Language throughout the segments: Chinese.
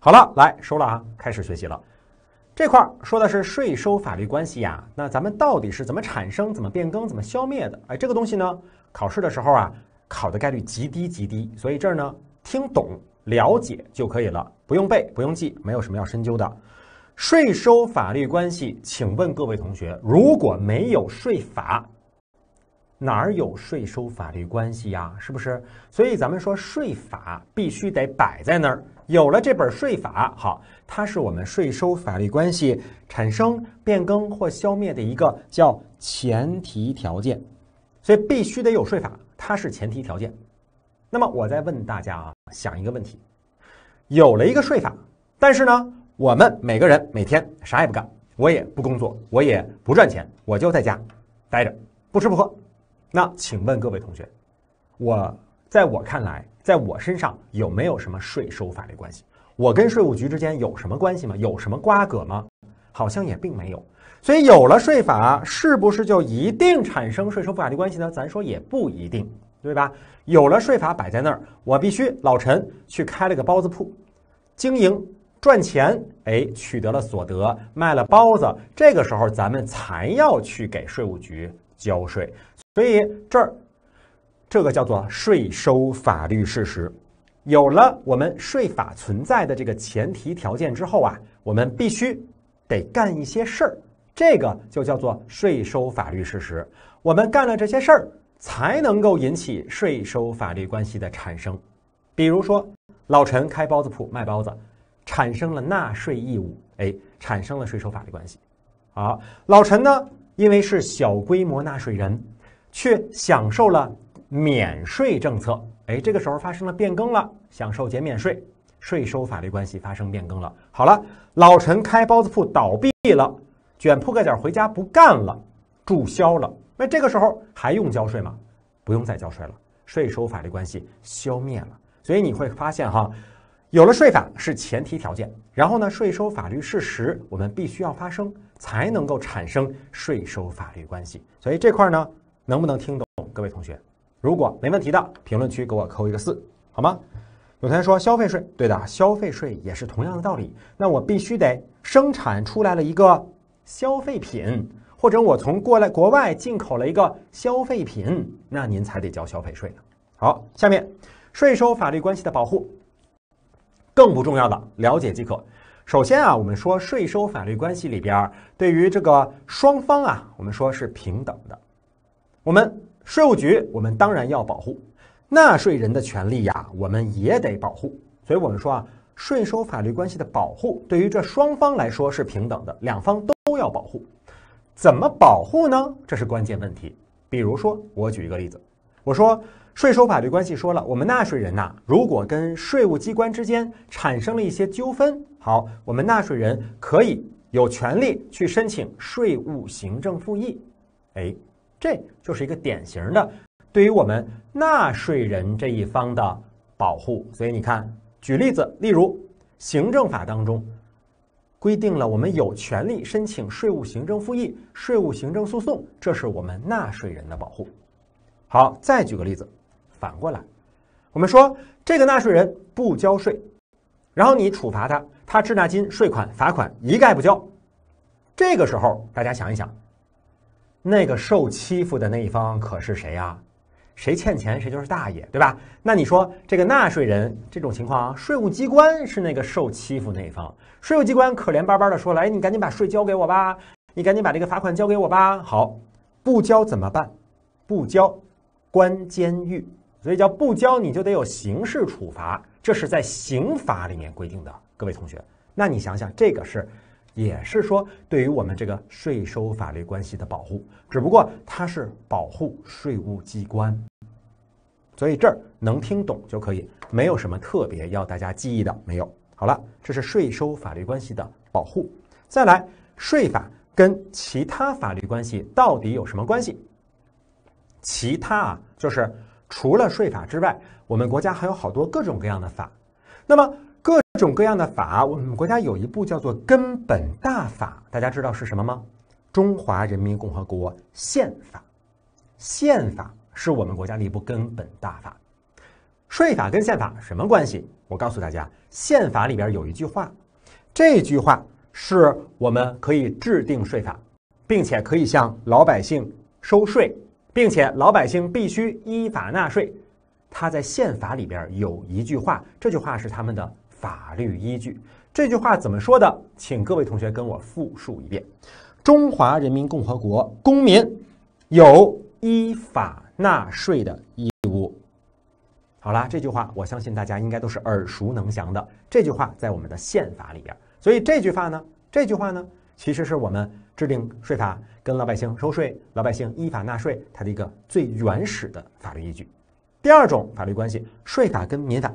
好了，来收了啊，开始学习了。这块儿说的是税收法律关系呀，那咱们到底是怎么产生、怎么变更、怎么消灭的？哎，这个东西呢，考试的时候啊，考的概率极低极低，所以这儿呢，听懂、了解就可以了，不用背，不用记，没有什么要深究的。税收法律关系，请问各位同学，如果没有税法，哪儿有税收法律关系呀？是不是？所以咱们说，税法必须得摆在那儿。有了这本税法，好，它是我们税收法律关系产生、变更或消灭的一个叫前提条件，所以必须得有税法，它是前提条件。那么我再问大家啊，想一个问题：有了一个税法，但是呢，我们每个人每天啥也不干，我也不工作，我也不赚钱，我就在家待着，不吃不喝，那请问各位同学，我？在我看来，在我身上有没有什么税收法律关系？我跟税务局之间有什么关系吗？有什么瓜葛吗？好像也并没有。所以有了税法，是不是就一定产生税收法律关系呢？咱说也不一定，对吧？有了税法摆在那儿，我必须老陈去开了个包子铺，经营赚钱，哎，取得了所得，卖了包子，这个时候咱们才要去给税务局交税。所以这儿。这个叫做税收法律事实。有了我们税法存在的这个前提条件之后啊，我们必须得干一些事儿，这个就叫做税收法律事实。我们干了这些事儿，才能够引起税收法律关系的产生。比如说，老陈开包子铺卖包子，产生了纳税义务，哎，产生了税收法律关系。好，老陈呢，因为是小规模纳税人，却享受了。免税政策，哎，这个时候发生了变更了，享受减免税，税收法律关系发生变更了。好了，老陈开包子铺倒闭了，卷铺盖卷回家不干了，注销了。那这个时候还用交税吗？不用再交税了，税收法律关系消灭了。所以你会发现哈，有了税法是前提条件，然后呢，税收法律事实我们必须要发生，才能够产生税收法律关系。所以这块呢，能不能听懂，各位同学？如果没问题的，评论区给我扣一个四，好吗？有同学说消费税，对的，消费税也是同样的道理。那我必须得生产出来了一个消费品，或者我从过来国外进口了一个消费品，那您才得交消费税呢。好，下面税收法律关系的保护，更不重要的了解即可。首先啊，我们说税收法律关系里边儿，对于这个双方啊，我们说是平等的，我们。税务局，我们当然要保护纳税人的权利呀，我们也得保护。所以，我们说啊，税收法律关系的保护对于这双方来说是平等的，两方都要保护。怎么保护呢？这是关键问题。比如说，我举一个例子，我说税收法律关系说了，我们纳税人呐，如果跟税务机关之间产生了一些纠纷，好，我们纳税人可以有权利去申请税务行政复议。哎。这就是一个典型的对于我们纳税人这一方的保护，所以你看，举例子，例如行政法当中规定了我们有权利申请税务行政复议、税务行政诉讼，这是我们纳税人的保护。好，再举个例子，反过来，我们说这个纳税人不交税，然后你处罚他，他滞纳金、税款、罚款一概不交，这个时候大家想一想。那个受欺负的那一方可是谁呀？谁欠钱谁就是大爷，对吧？那你说这个纳税人这种情况，税务机关是那个受欺负那一方。税务机关可怜巴巴的说：“来，你赶紧把税交给我吧，你赶紧把这个罚款交给我吧。”好，不交怎么办？不交，关监狱。所以叫不交你就得有刑事处罚，这是在刑法里面规定的。各位同学，那你想想，这个是？也是说，对于我们这个税收法律关系的保护，只不过它是保护税务机关，所以这儿能听懂就可以，没有什么特别要大家记忆的，没有。好了，这是税收法律关系的保护。再来，税法跟其他法律关系到底有什么关系？其他啊，就是除了税法之外，我们国家还有好多各种各样的法，那么。各种各样的法，我们国家有一部叫做根本大法，大家知道是什么吗？中华人民共和国宪法，宪法是我们国家的一部根本大法。税法跟宪法什么关系？我告诉大家，宪法里边有一句话，这句话是我们可以制定税法，并且可以向老百姓收税，并且老百姓必须依法纳税。他在宪法里边有一句话，这句话是他们的。法律依据这句话怎么说的？请各位同学跟我复述一遍：中华人民共和国公民有依法纳税的义务。好啦，这句话我相信大家应该都是耳熟能详的。这句话在我们的宪法里边，所以这句话呢，这句话呢，其实是我们制定税法、跟老百姓收税、老百姓依法纳税，它的一个最原始的法律依据。第二种法律关系，税法跟民法。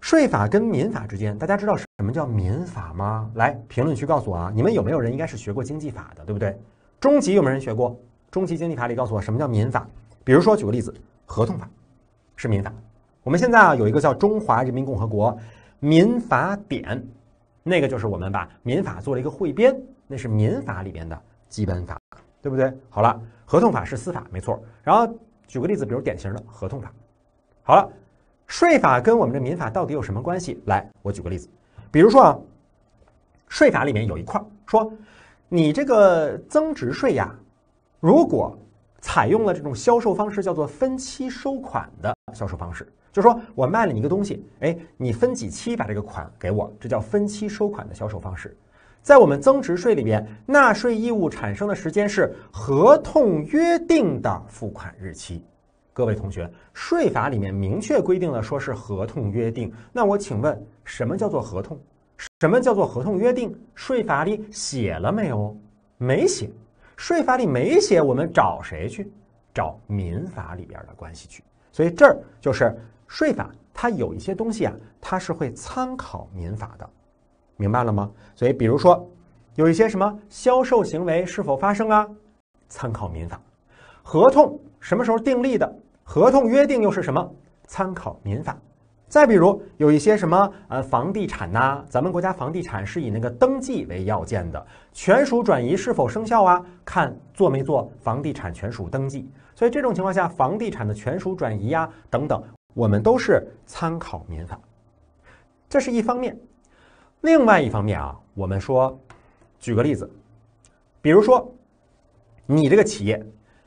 税法跟民法之间，大家知道什么叫民法吗？来评论区告诉我啊！你们有没有人应该是学过经济法的，对不对？中级有没有人学过？中级经济法里告诉我什么叫民法？比如说举个例子，合同法是民法。我们现在啊有一个叫《中华人民共和国民法典》，那个就是我们把民法做了一个汇编，那是民法里边的基本法，对不对？好了，合同法是司法，没错。然后举个例子，比如典型的合同法，好了。税法跟我们的民法到底有什么关系？来，我举个例子，比如说啊，税法里面有一块儿说，你这个增值税呀，如果采用了这种销售方式叫做分期收款的销售方式，就说我卖了你一个东西，哎，你分几期把这个款给我，这叫分期收款的销售方式。在我们增值税里边，纳税义务产生的时间是合同约定的付款日期。各位同学，税法里面明确规定了说是合同约定，那我请问，什么叫做合同？什么叫做合同约定？税法里写了没有？没写。税法里没写，我们找谁去？找民法里边的关系去。所以这儿就是税法，它有一些东西啊，它是会参考民法的，明白了吗？所以比如说有一些什么销售行为是否发生啊，参考民法，合同什么时候订立的？合同约定又是什么？参考民法。再比如有一些什么呃房地产呐，咱们国家房地产是以那个登记为要件的，权属转移是否生效啊？看做没做房地产权属登记。所以这种情况下，房地产的权属转移呀等等，我们都是参考民法。这是一方面。另外一方面啊，我们说，举个例子，比如说你这个企业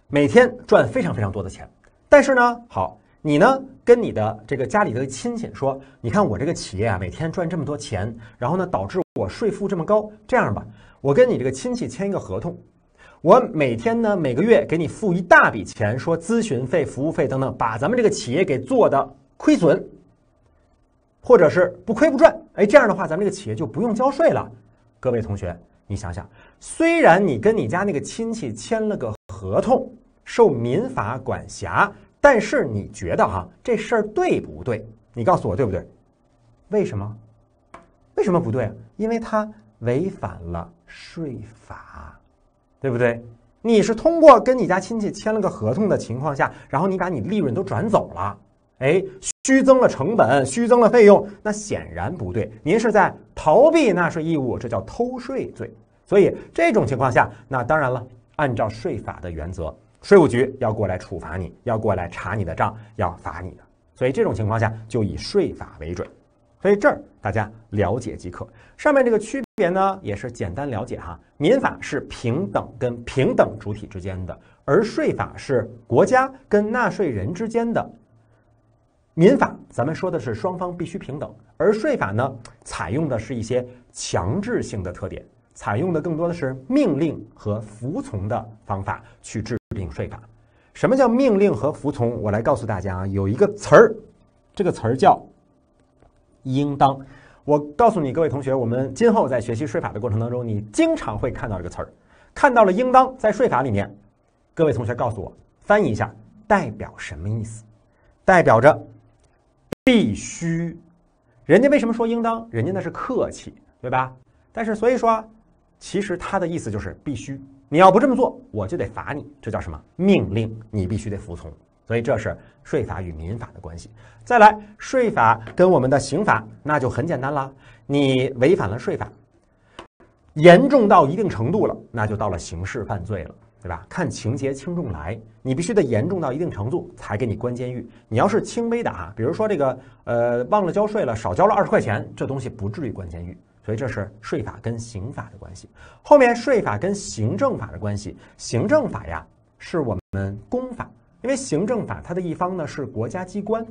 每天赚非常非常多的钱。但是呢，好，你呢跟你的这个家里的亲戚说，你看我这个企业啊，每天赚这么多钱，然后呢导致我税负这么高。这样吧，我跟你这个亲戚签一个合同，我每天呢每个月给你付一大笔钱，说咨询费、服务费等等，把咱们这个企业给做的亏损，或者是不亏不赚。哎，这样的话，咱们这个企业就不用交税了。各位同学，你想想，虽然你跟你家那个亲戚签了个合同。受民法管辖，但是你觉得哈这事儿对不对？你告诉我对不对？为什么？为什么不对？因为它违反了税法，对不对？你是通过跟你家亲戚签了个合同的情况下，然后你把你利润都转走了，哎，虚增了成本，虚增了费用，那显然不对。您是在逃避纳税义务，这叫偷税罪。所以这种情况下，那当然了，按照税法的原则。税务局要过来处罚你，要过来查你的账，要罚你的。所以这种情况下就以税法为准。所以这儿大家了解即可。上面这个区别呢，也是简单了解哈。民法是平等跟平等主体之间的，而税法是国家跟纳税人之间的。民法咱们说的是双方必须平等，而税法呢，采用的是一些强制性的特点。采用的更多的是命令和服从的方法去制定税法。什么叫命令和服从？我来告诉大家啊，有一个词儿，这个词儿叫“应当”。我告诉你各位同学，我们今后在学习税法的过程当中，你经常会看到这个词儿。看到了“应当”在税法里面，各位同学告诉我，翻译一下，代表什么意思？代表着必须。人家为什么说“应当”？人家那是客气，对吧？但是所以说。其实他的意思就是必须，你要不这么做，我就得罚你。这叫什么命令？你必须得服从。所以这是税法与民法的关系。再来，税法跟我们的刑法，那就很简单了。你违反了税法，严重到一定程度了，那就到了刑事犯罪了，对吧？看情节轻重来，你必须得严重到一定程度才给你关监狱。你要是轻微的哈，比如说这个呃忘了交税了，少交了二十块钱，这东西不至于关监狱。所以这是税法跟刑法的关系。后面税法跟行政法的关系，行政法呀是我们公法，因为行政法它的一方呢是国家机关。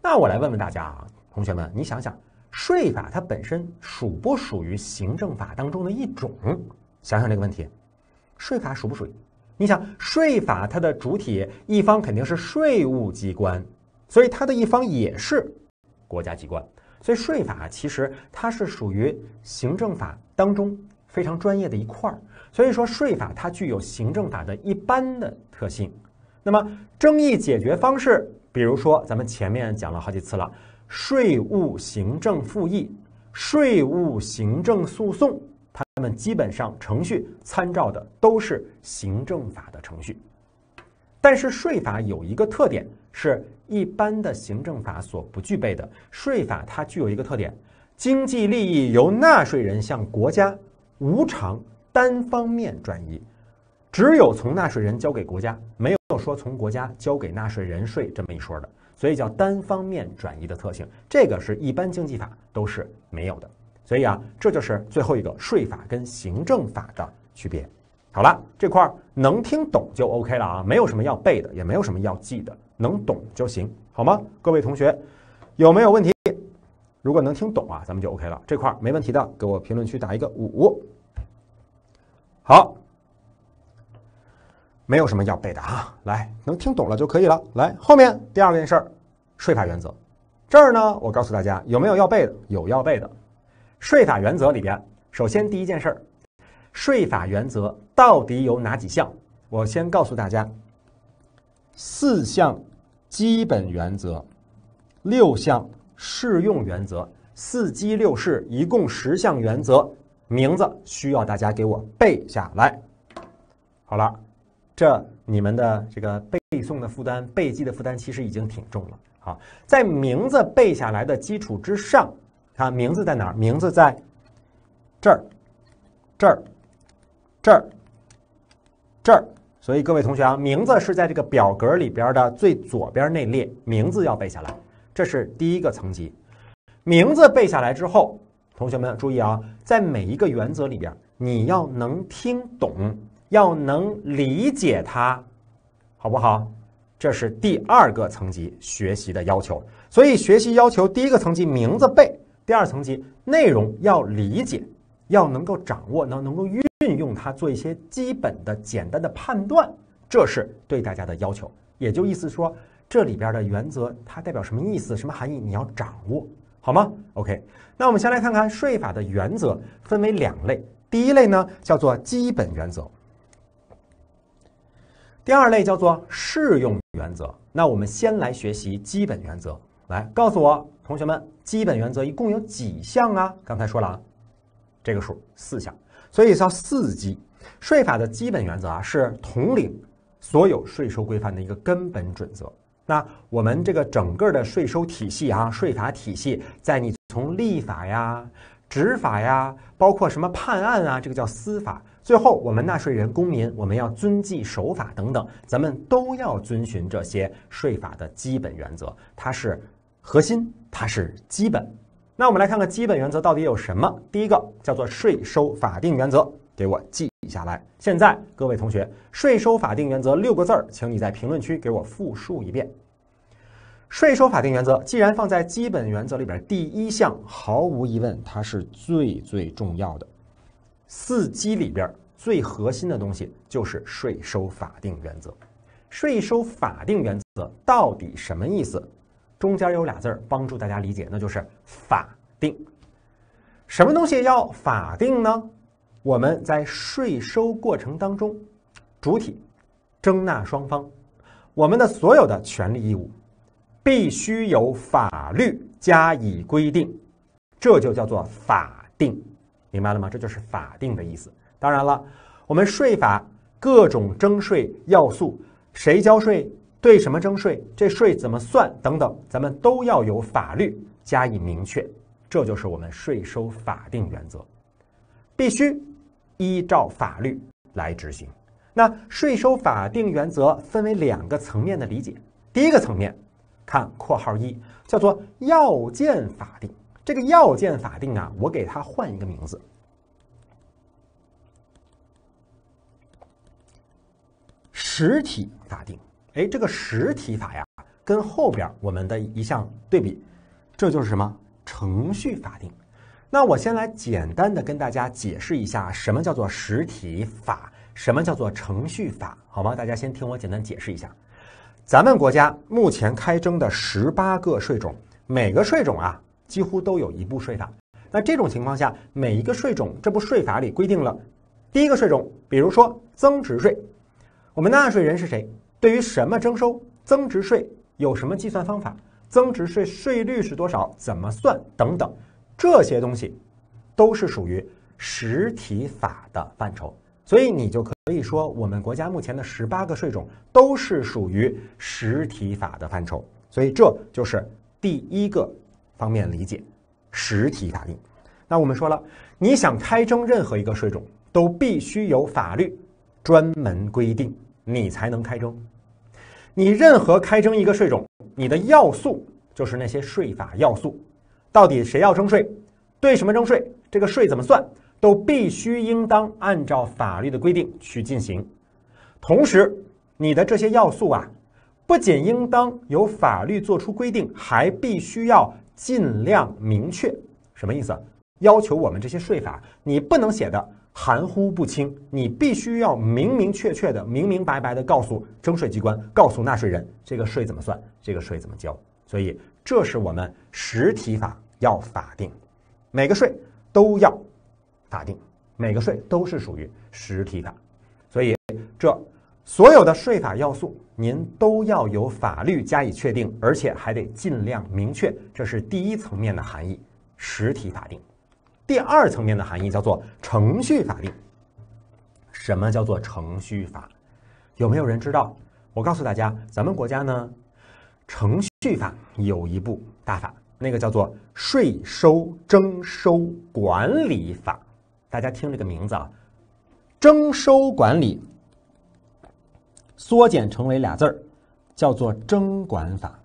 那我来问问大家啊，同学们，你想想税法它本身属不属于行政法当中的一种？想想这个问题，税法属不属于？你想税法它的主体一方肯定是税务机关，所以它的一方也是国家机关。所以税法其实它是属于行政法当中非常专业的一块儿，所以说税法它具有行政法的一般的特性。那么争议解决方式，比如说咱们前面讲了好几次了，税务行政复议、税务行政诉讼，它们基本上程序参照的都是行政法的程序。但是税法有一个特点是。一般的行政法所不具备的税法，它具有一个特点：经济利益由纳税人向国家无偿单方面转移，只有从纳税人交给国家，没有说从国家交给纳税人税这么一说的，所以叫单方面转移的特性。这个是一般经济法都是没有的。所以啊，这就是最后一个税法跟行政法的区别。好了，这块儿能听懂就 OK 了啊，没有什么要背的，也没有什么要记的。能懂就行，好吗？各位同学，有没有问题？如果能听懂啊，咱们就 OK 了。这块儿没问题的，给我评论区打一个五。好，没有什么要背的啊，来，能听懂了就可以了。来，后面第二件事儿，税法原则。这儿呢，我告诉大家有没有要背的？有要背的。税法原则里边，首先第一件事儿，税法原则到底有哪几项？我先告诉大家四项。基本原则，六项适用原则，四基六式，一共十项原则，名字需要大家给我背下来。好了，这你们的这个背诵的负担、背记的负担其实已经挺重了。好，在名字背下来的基础之上，啊，名字在哪儿？名字在这儿，这儿，这儿，这儿。所以各位同学啊，名字是在这个表格里边的最左边那列，名字要背下来，这是第一个层级。名字背下来之后，同学们注意啊，在每一个原则里边，你要能听懂，要能理解它，好不好？这是第二个层级学习的要求。所以学习要求，第一个层级名字背，第二层级内容要理解，要能够掌握，能能够运。运用它做一些基本的、简单的判断，这是对大家的要求。也就意思说，这里边的原则它代表什么意思、什么含义，你要掌握好吗？OK，那我们先来看看税法的原则分为两类，第一类呢叫做基本原则，第二类叫做适用原则。那我们先来学习基本原则，来告诉我同学们，基本原则一共有几项啊？刚才说了啊，这个数四项。所以叫四级税法的基本原则啊，是统领所有税收规范的一个根本准则。那我们这个整个的税收体系啊，税法体系，在你从立法呀、执法呀，包括什么判案啊，这个叫司法，最后我们纳税人、公民，我们要遵纪守法等等，咱们都要遵循这些税法的基本原则，它是核心，它是基本。那我们来看看基本原则到底有什么。第一个叫做税收法定原则，给我记下来。现在各位同学，税收法定原则六个字儿，请你在评论区给我复述一遍。税收法定原则既然放在基本原则里边，第一项毫无疑问，它是最最重要的。四基里边最核心的东西就是税收法定原则。税收法定原则到底什么意思？中间有俩字儿，帮助大家理解，那就是法定。什么东西要法定呢？我们在税收过程当中，主体征纳双方，我们的所有的权利义务必须由法律加以规定，这就叫做法定，明白了吗？这就是法定的意思。当然了，我们税法各种征税要素，谁交税？对什么征税，这税怎么算等等，咱们都要有法律加以明确。这就是我们税收法定原则，必须依照法律来执行。那税收法定原则分为两个层面的理解。第一个层面，看括号一，叫做要件法定。这个要件法定啊，我给它换一个名字，实体法定。哎，这个实体法呀，跟后边我们的一项对比，这就是什么程序法定。那我先来简单的跟大家解释一下，什么叫做实体法，什么叫做程序法，好吗？大家先听我简单解释一下。咱们国家目前开征的十八个税种，每个税种啊，几乎都有一部税法。那这种情况下，每一个税种，这部税法里规定了第一个税种，比如说增值税，我们纳税人是谁？对于什么征收增值税，有什么计算方法？增值税税率是多少？怎么算？等等，这些东西都是属于实体法的范畴。所以你就可以说，我们国家目前的十八个税种都是属于实体法的范畴。所以这就是第一个方面理解实体法令。那我们说了，你想开征任何一个税种，都必须有法律专门规定。你才能开征，你任何开征一个税种，你的要素就是那些税法要素，到底谁要征税，对什么征税，这个税怎么算，都必须应当按照法律的规定去进行。同时，你的这些要素啊，不仅应当由法律作出规定，还必须要尽量明确。什么意思？要求我们这些税法，你不能写的。含糊不清，你必须要明明确确的、明明白白的告诉征税机关，告诉纳税人，这个税怎么算，这个税怎么交。所以，这是我们实体法要法定，每个税都要法定，每个税都是属于实体法。所以，这所有的税法要素，您都要由法律加以确定，而且还得尽量明确。这是第一层面的含义，实体法定。第二层面的含义叫做程序法律。什么叫做程序法？有没有人知道？我告诉大家，咱们国家呢，程序法有一部大法，那个叫做《税收征收管理法》。大家听这个名字啊，“征收管理”缩减成为俩字儿，叫做“征管法”。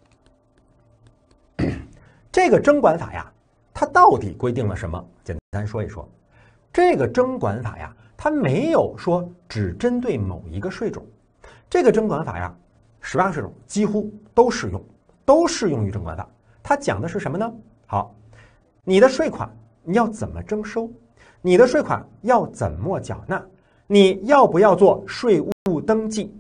这个征管法呀。它到底规定了什么？简单说一说，这个征管法呀，它没有说只针对某一个税种，这个征管法呀，十八个税种几乎都适用，都适用于征管法。它讲的是什么呢？好，你的税款你要怎么征收？你的税款要怎么缴纳？你要不要做税务登记？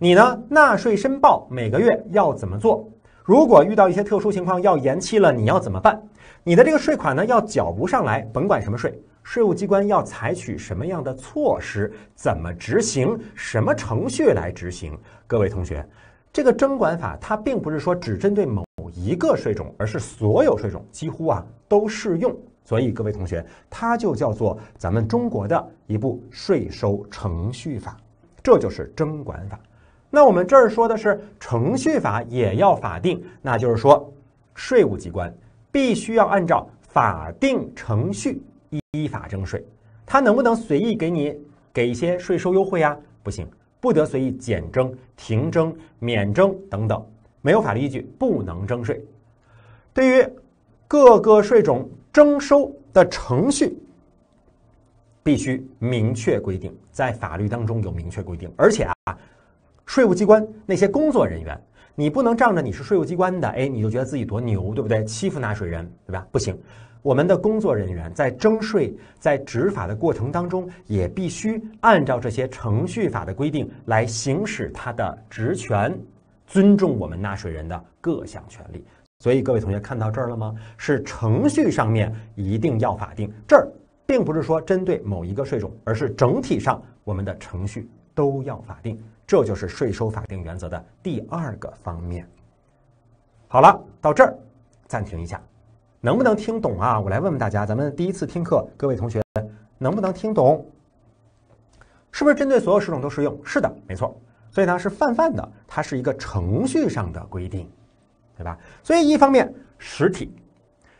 你呢，纳税申报每个月要怎么做？如果遇到一些特殊情况要延期了，你要怎么办？你的这个税款呢要缴不上来，甭管什么税，税务机关要采取什么样的措施，怎么执行，什么程序来执行？各位同学，这个征管法它并不是说只针对某一个税种，而是所有税种几乎啊都适用。所以各位同学，它就叫做咱们中国的一部税收程序法，这就是征管法。那我们这儿说的是程序法也要法定，那就是说税务机关必须要按照法定程序依法征税，他能不能随意给你给一些税收优惠啊？不行，不得随意减征、停征、免征等等，没有法律依据不能征税。对于各个税种征收的程序，必须明确规定，在法律当中有明确规定，而且啊。税务机关那些工作人员，你不能仗着你是税务机关的，哎，你就觉得自己多牛，对不对？欺负纳税人，对吧？不行，我们的工作人员在征税、在执法的过程当中，也必须按照这些程序法的规定来行使他的职权，尊重我们纳税人的各项权利。所以，各位同学看到这儿了吗？是程序上面一定要法定。这儿并不是说针对某一个税种，而是整体上我们的程序都要法定。这就是税收法定原则的第二个方面。好了，到这儿暂停一下，能不能听懂啊？我来问问大家，咱们第一次听课，各位同学能不能听懂？是不是针对所有税种都适用？是的，没错。所以呢，是泛泛的，它是一个程序上的规定，对吧？所以一方面，实体，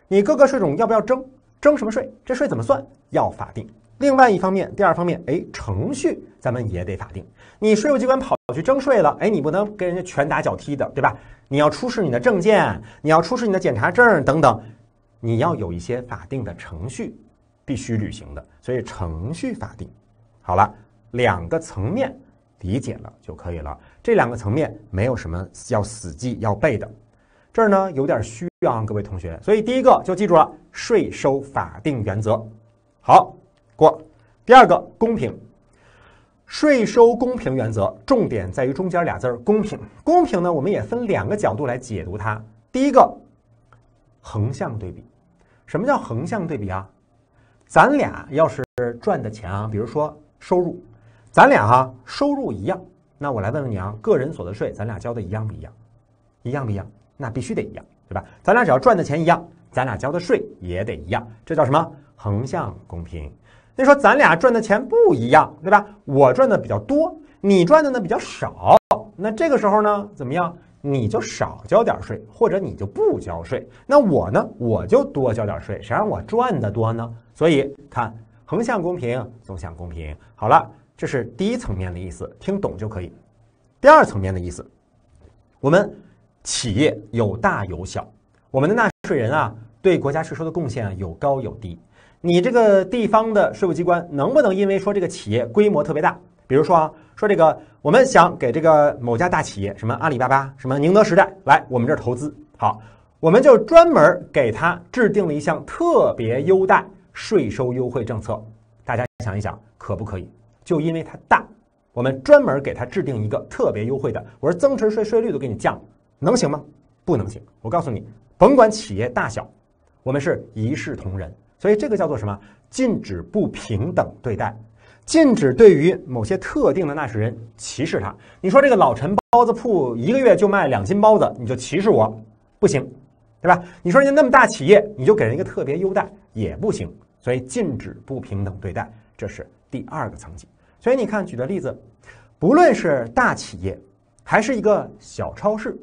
你各个税种要不要征？征什么税？这税怎么算？要法定。另外一方面，第二方面，哎，程序咱们也得法定。你税务机关跑去征税了，哎，你不能跟人家拳打脚踢的，对吧？你要出示你的证件，你要出示你的检查证等等，你要有一些法定的程序必须履行的。所以，程序法定。好了，两个层面理解了就可以了。这两个层面没有什么要死记要背的。这儿呢，有点需要各位同学。所以，第一个就记住了税收法定原则。好。过第二个公平税收公平原则，重点在于中间俩字儿公平。公平呢，我们也分两个角度来解读它。第一个横向对比，什么叫横向对比啊？咱俩要是赚的钱啊，比如说收入，咱俩哈收入一样，那我来问问你啊，个人所得税咱俩交的一样不一样？一样不一样？那必须得一样，对吧？咱俩只要赚的钱一样，咱俩交的税也得一样，这叫什么？横向公平。那说咱俩赚的钱不一样，对吧？我赚的比较多，你赚的呢比较少。那这个时候呢，怎么样？你就少交点税，或者你就不交税。那我呢，我就多交点税。谁让我赚的多呢？所以看横向公平，纵向公平。好了，这是第一层面的意思，听懂就可以。第二层面的意思，我们企业有大有小，我们的纳税人啊，对国家税收的贡献有高有低。你这个地方的税务机关能不能因为说这个企业规模特别大，比如说啊，说这个我们想给这个某家大企业，什么阿里巴巴，什么宁德时代来我们这儿投资，好，我们就专门给他制定了一项特别优待税收优惠政策。大家想一想，可不可以？就因为它大，我们专门给他制定一个特别优惠的，我说增值税税率都给你降，能行吗？不能行。我告诉你，甭管企业大小，我们是一视同仁。所以这个叫做什么？禁止不平等对待，禁止对于某些特定的纳税人歧视他。你说这个老陈包子铺一个月就卖两斤包子，你就歧视我，不行，对吧？你说人家那么大企业，你就给人一个特别优待也不行。所以禁止不平等对待，这是第二个层级。所以你看举的例子，不论是大企业还是一个小超市、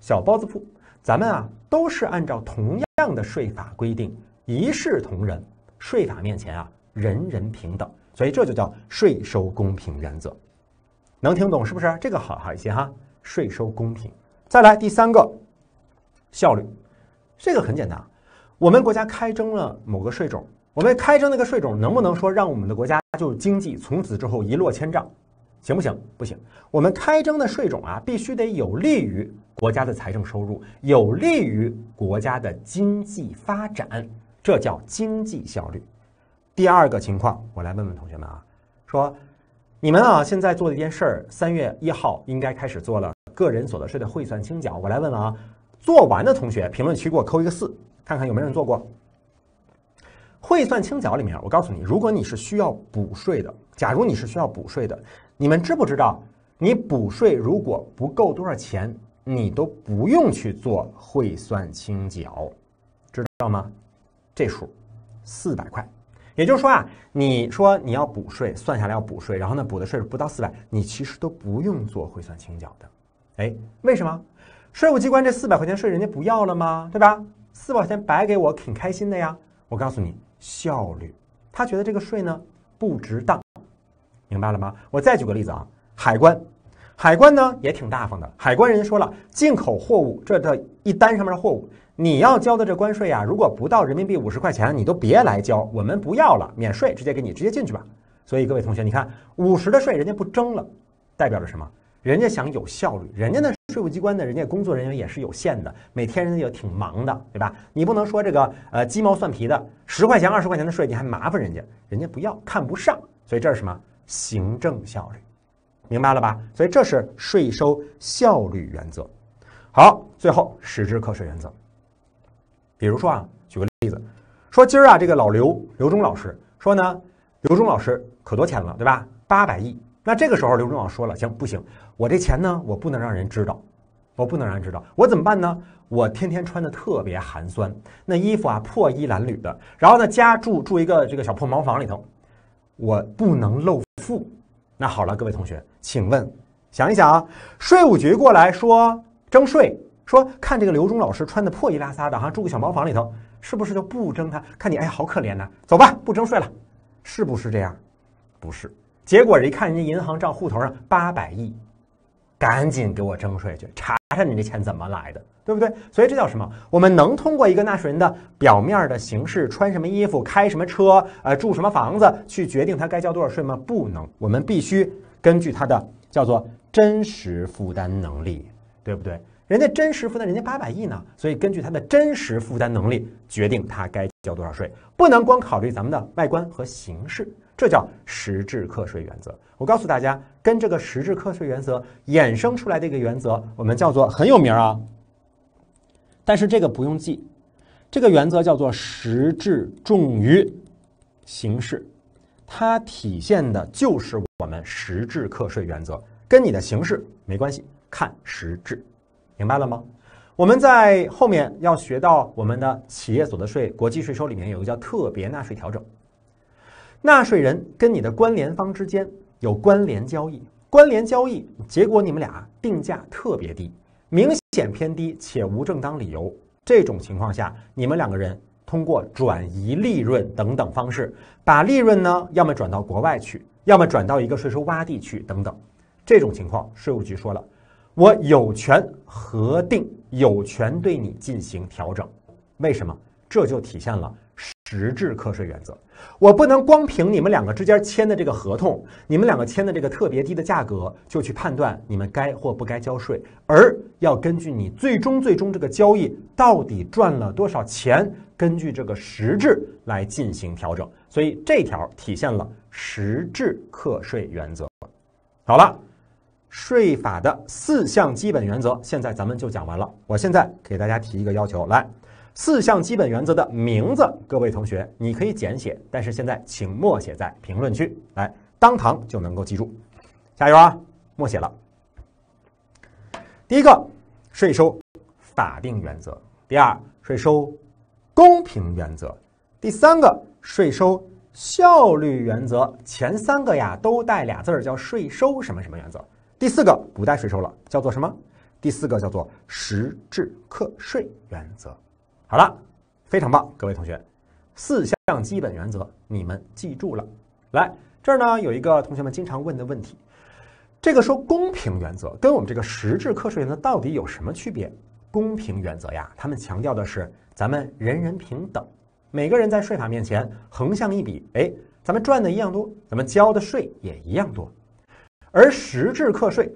小包子铺，咱们啊都是按照同样的税法规定。一视同仁，税法面前啊，人人平等，所以这就叫税收公平原则，能听懂是不是？这个好好一些哈，税收公平。再来第三个，效率，这个很简单，我们国家开征了某个税种，我们开征那个税种能不能说让我们的国家就经济从此之后一落千丈，行不行？不行，我们开征的税种啊，必须得有利于国家的财政收入，有利于国家的经济发展。这叫经济效率。第二个情况，我来问问同学们啊，说你们啊现在做的一件事儿，三月一号应该开始做了个人所得税的汇算清缴。我来问了啊，做完的同学评论区给我扣一个四，看看有没有人做过。汇算清缴里面，我告诉你，如果你是需要补税的，假如你是需要补税的，你们知不知道你补税如果不够多少钱，你都不用去做汇算清缴，知道吗？这数四百块，也就是说啊，你说你要补税，算下来要补税，然后呢，补的税是不到四百，你其实都不用做汇算清缴的。哎，为什么？税务机关这四百块钱税人家不要了吗？对吧？四百块钱白给我，挺开心的呀。我告诉你，效率，他觉得这个税呢不值当，明白了吗？我再举个例子啊，海关，海关呢也挺大方的，海关人家说了，进口货物这的一单上面的货物。你要交的这关税啊，如果不到人民币五十块钱，你都别来交，我们不要了，免税，直接给你，直接进去吧。所以各位同学，你看五十的税人家不征了，代表着什么？人家想有效率，人家的税务机关的人家工作人员也是有限的，每天人家也挺忙的，对吧？你不能说这个呃鸡毛蒜皮的十块钱、二十块钱的税，你还麻烦人家，人家不要，看不上。所以这是什么行政效率？明白了吧？所以这是税收效率原则。好，最后实质课税原则。比如说啊，举个例子，说今儿啊，这个老刘刘忠老师说呢，刘忠老师可多钱了，对吧？八百亿。那这个时候刘忠老师说了，行不行？我这钱呢，我不能让人知道，我不能让人知道，我怎么办呢？我天天穿的特别寒酸，那衣服啊破衣褴褛的，然后呢，家住住一个这个小破茅房里头，我不能露富。那好了，各位同学，请问想一想啊，税务局过来说征税。说看这个刘忠老师穿的破衣拉撒的哈，住个小茅房里头，是不是就不征他？看你哎呀，好可怜呐，走吧，不征税了，是不是这样？不是。结果一看人家银行账户头上八百亿，赶紧给我征税去，查查你这钱怎么来的，对不对？所以这叫什么？我们能通过一个纳税人的表面的形式，穿什么衣服、开什么车、呃住什么房子，去决定他该交多少税吗？不能。我们必须根据他的叫做真实负担能力，对不对？人家真实负担人家八百亿呢，所以根据他的真实负担能力决定他该交多少税，不能光考虑咱们的外观和形式，这叫实质课税原则。我告诉大家，跟这个实质课税原则衍生出来的一个原则，我们叫做很有名啊。但是这个不用记，这个原则叫做实质重于形式，它体现的就是我们实质课税原则，跟你的形式没关系，看实质。明白了吗？我们在后面要学到我们的企业所得税、国际税收里面有一个叫特别纳税调整。纳税人跟你的关联方之间有关联交易，关联交易结果你们俩定价特别低，明显偏低且无正当理由，这种情况下，你们两个人通过转移利润等等方式，把利润呢，要么转到国外去，要么转到一个税收洼地去等等，这种情况，税务局说了。我有权核定，有权对你进行调整。为什么？这就体现了实质课税原则。我不能光凭你们两个之间签的这个合同，你们两个签的这个特别低的价格，就去判断你们该或不该交税，而要根据你最终最终这个交易到底赚了多少钱，根据这个实质来进行调整。所以这条体现了实质课税原则。好了。税法的四项基本原则，现在咱们就讲完了。我现在给大家提一个要求，来，四项基本原则的名字，各位同学你可以简写，但是现在请默写在评论区，来，当堂就能够记住，加油啊！默写了。第一个税收法定原则，第二税收公平原则，第三个税收效率原则，前三个呀都带俩字儿，叫税收什么什么原则。第四个不带税收了，叫做什么？第四个叫做实质课税原则。好了，非常棒，各位同学，四项基本原则你们记住了。来这儿呢，有一个同学们经常问的问题，这个说公平原则跟我们这个实质课税原则到底有什么区别？公平原则呀，他们强调的是咱们人人平等，每个人在税法面前横向一比，哎，咱们赚的一样多，咱们交的税也一样多。而实质课税，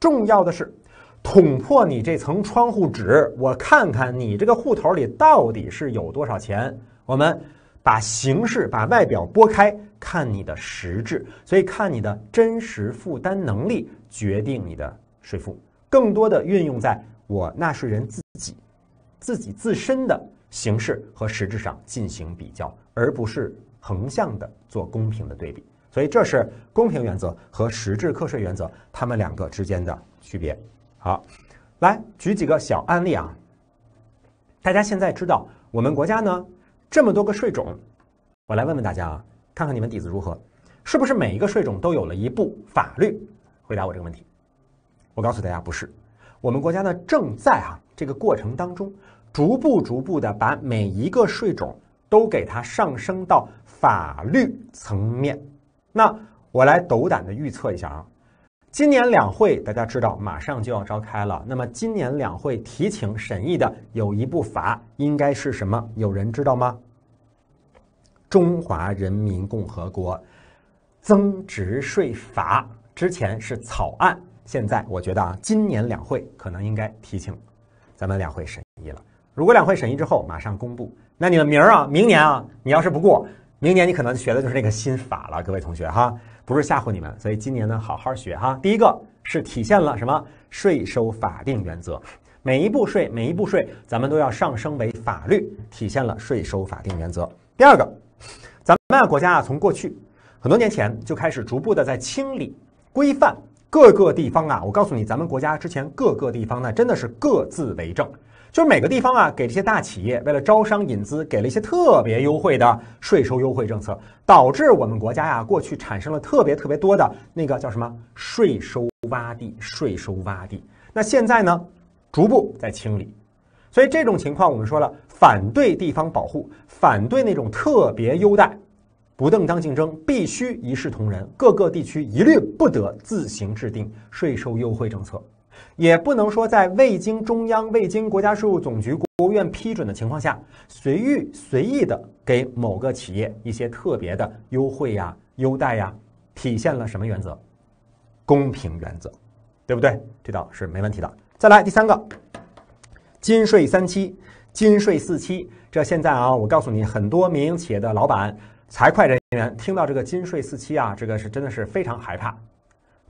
重要的是捅破你这层窗户纸，我看看你这个户头里到底是有多少钱。我们把形式、把外表拨开，看你的实质，所以看你的真实负担能力决定你的税负。更多的运用在我纳税人自己、自己自身的形式和实质上进行比较，而不是横向的做公平的对比。所以这是公平原则和实质课税原则，它们两个之间的区别。好，来举几个小案例啊。大家现在知道我们国家呢这么多个税种，我来问问大家啊，看看你们底子如何？是不是每一个税种都有了一部法律？回答我这个问题。我告诉大家，不是。我们国家呢正在哈这个过程当中，逐步逐步的把每一个税种都给它上升到法律层面。那我来斗胆的预测一下啊，今年两会大家知道马上就要召开了。那么今年两会提请审议的有一部法，应该是什么？有人知道吗？中华人民共和国增值税法之前是草案，现在我觉得啊，今年两会可能应该提请咱们两会审议了。如果两会审议之后马上公布，那你的名儿啊，明年啊，你要是不过。明年你可能学的就是那个新法了，各位同学哈，不是吓唬你们，所以今年呢好好学哈。第一个是体现了什么？税收法定原则，每一步税每一步税，咱们都要上升为法律，体现了税收法定原则。第二个，咱们国家啊，从过去很多年前就开始逐步的在清理规范各个地方啊，我告诉你，咱们国家之前各个地方呢，真的是各自为政。就是每个地方啊，给这些大企业为了招商引资，给了一些特别优惠的税收优惠政策，导致我们国家呀过去产生了特别特别多的那个叫什么税收洼地，税收洼地。那现在呢，逐步在清理。所以这种情况，我们说了，反对地方保护，反对那种特别优待、不正当竞争，必须一视同仁，各个地区一律不得自行制定税收优惠政策。也不能说在未经中央、未经国家税务总局、国务院批准的情况下，随意、随意的给某个企业一些特别的优惠呀、优待呀，体现了什么原则？公平原则，对不对？这道是没问题的。再来第三个，金税三期、金税四期，这现在啊，我告诉你，很多民营企业的老板、财会人员听到这个金税四期啊，这个是真的是非常害怕。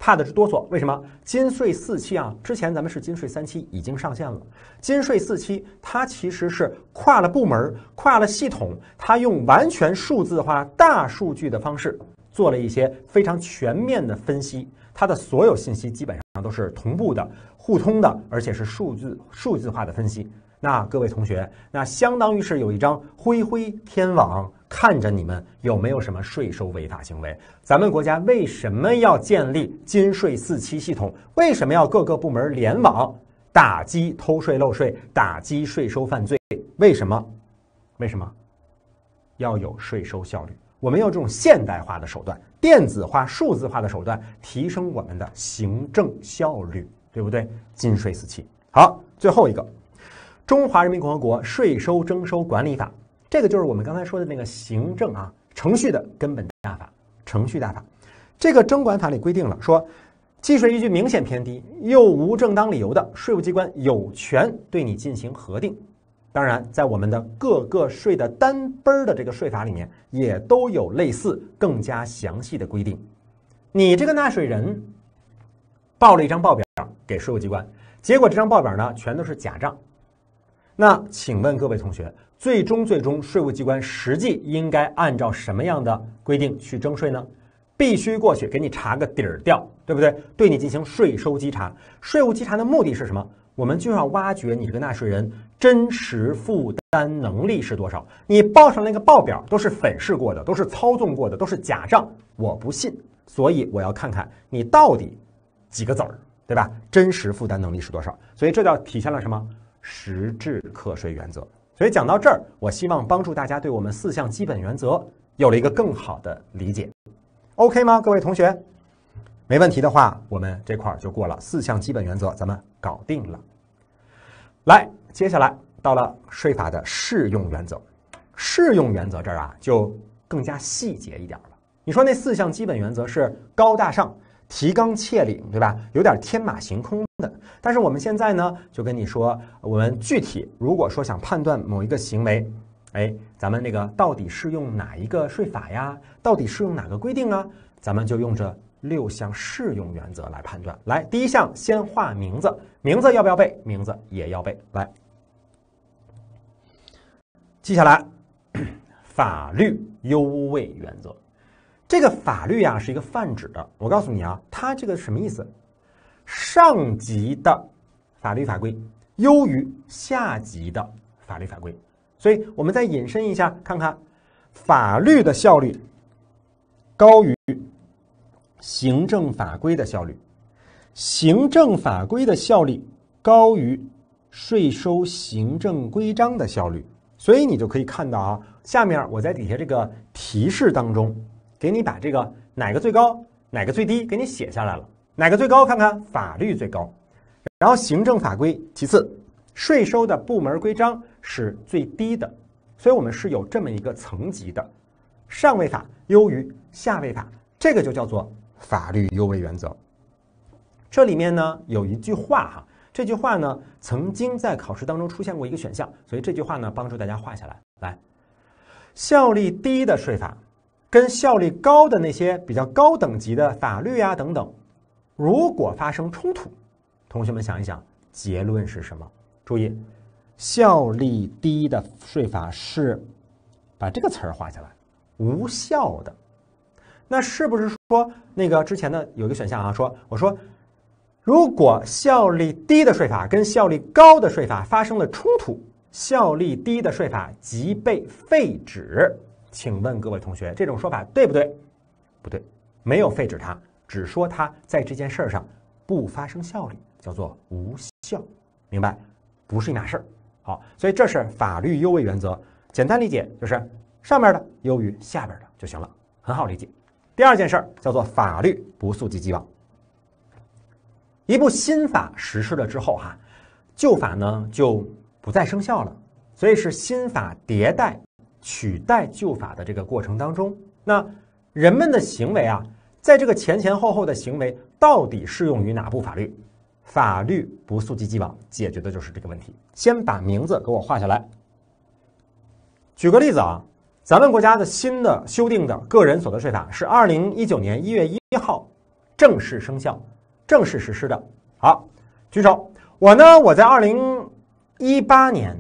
怕的是哆嗦，为什么？金税四期啊，之前咱们是金税三期已经上线了，金税四期它其实是跨了部门、跨了系统，它用完全数字化、大数据的方式做了一些非常全面的分析，它的所有信息基本上都是同步的、互通的，而且是数字、数字化的分析。那各位同学，那相当于是有一张灰灰天网。看着你们有没有什么税收违法行为？咱们国家为什么要建立金税四期系统？为什么要各个部门联网打击偷税漏税、打击税收犯罪？为什么？为什么要有税收效率？我们用这种现代化的手段、电子化、数字化的手段，提升我们的行政效率，对不对？金税四期。好，最后一个，《中华人民共和国税收征收管理法》。这个就是我们刚才说的那个行政啊程序的根本大法，程序大法。这个征管法里规定了，说计税依据明显偏低又无正当理由的，税务机关有权对你进行核定。当然，在我们的各个税的单本儿的这个税法里面，也都有类似更加详细的规定。你这个纳税人报了一张报表给税务机关，结果这张报表呢全都是假账。那请问各位同学，最终最终税务机关实际应该按照什么样的规定去征税呢？必须过去给你查个底儿掉，对不对？对你进行税收稽查。税务稽查的目的是什么？我们就要挖掘你这个纳税人真实负担能力是多少。你报上那个报表都是粉饰过的，都是操纵过的，都是假账，我不信。所以我要看看你到底几个子儿，对吧？真实负担能力是多少？所以这叫体现了什么？实质课税原则，所以讲到这儿，我希望帮助大家对我们四项基本原则有了一个更好的理解，OK 吗？各位同学，没问题的话，我们这块儿就过了四项基本原则，咱们搞定了。来，接下来到了税法的适用原则，适用原则这儿啊就更加细节一点了。你说那四项基本原则是高大上。提纲挈领，对吧？有点天马行空的。但是我们现在呢，就跟你说，我们具体如果说想判断某一个行为，哎，咱们那个到底适用哪一个税法呀？到底适用哪个规定啊？咱们就用这六项适用原则来判断。来，第一项先画名字，名字要不要背？名字也要背。来，记下来，法律优位原则。这个法律啊是一个泛指的，我告诉你啊，它这个什么意思？上级的法律法规优于下级的法律法规，所以我们再引申一下，看看法律的效率高于行政法规的效率，行政法规的效率高于税收行政规章的效率，所以你就可以看到啊，下面我在底下这个提示当中。给你把这个哪个最高，哪个最低，给你写下来了。哪个最高？看看法律最高，然后行政法规其次，税收的部门规章是最低的。所以我们是有这么一个层级的，上位法优于下位法，这个就叫做法律优先原则。这里面呢有一句话哈，这句话呢曾经在考试当中出现过一个选项，所以这句话呢帮助大家画下来。来，效力低的税法。跟效力高的那些比较高等级的法律啊等等，如果发生冲突，同学们想一想，结论是什么？注意，效力低的税法是把这个词儿画下来，无效的。那是不是说那个之前呢有一个选项啊？说我说，如果效力低的税法跟效力高的税法发生了冲突，效力低的税法即被废止。请问各位同学，这种说法对不对？不对，没有废止它，只说它在这件事儿上不发生效力，叫做无效，明白？不是一码事儿。好，所以这是法律优位原则，简单理解就是上面的优于下边的就行了，很好理解。第二件事儿叫做法律不溯及既往，一部新法实施了之后哈，旧法呢就不再生效了，所以是新法迭代。取代旧法的这个过程当中，那人们的行为啊，在这个前前后后的行为到底适用于哪部法律？法律不溯及既往，解决的就是这个问题。先把名字给我画下来。举个例子啊，咱们国家的新的修订的个人所得税法是二零一九年一月一号正式生效、正式实施的。好，举手。我呢，我在二零一八年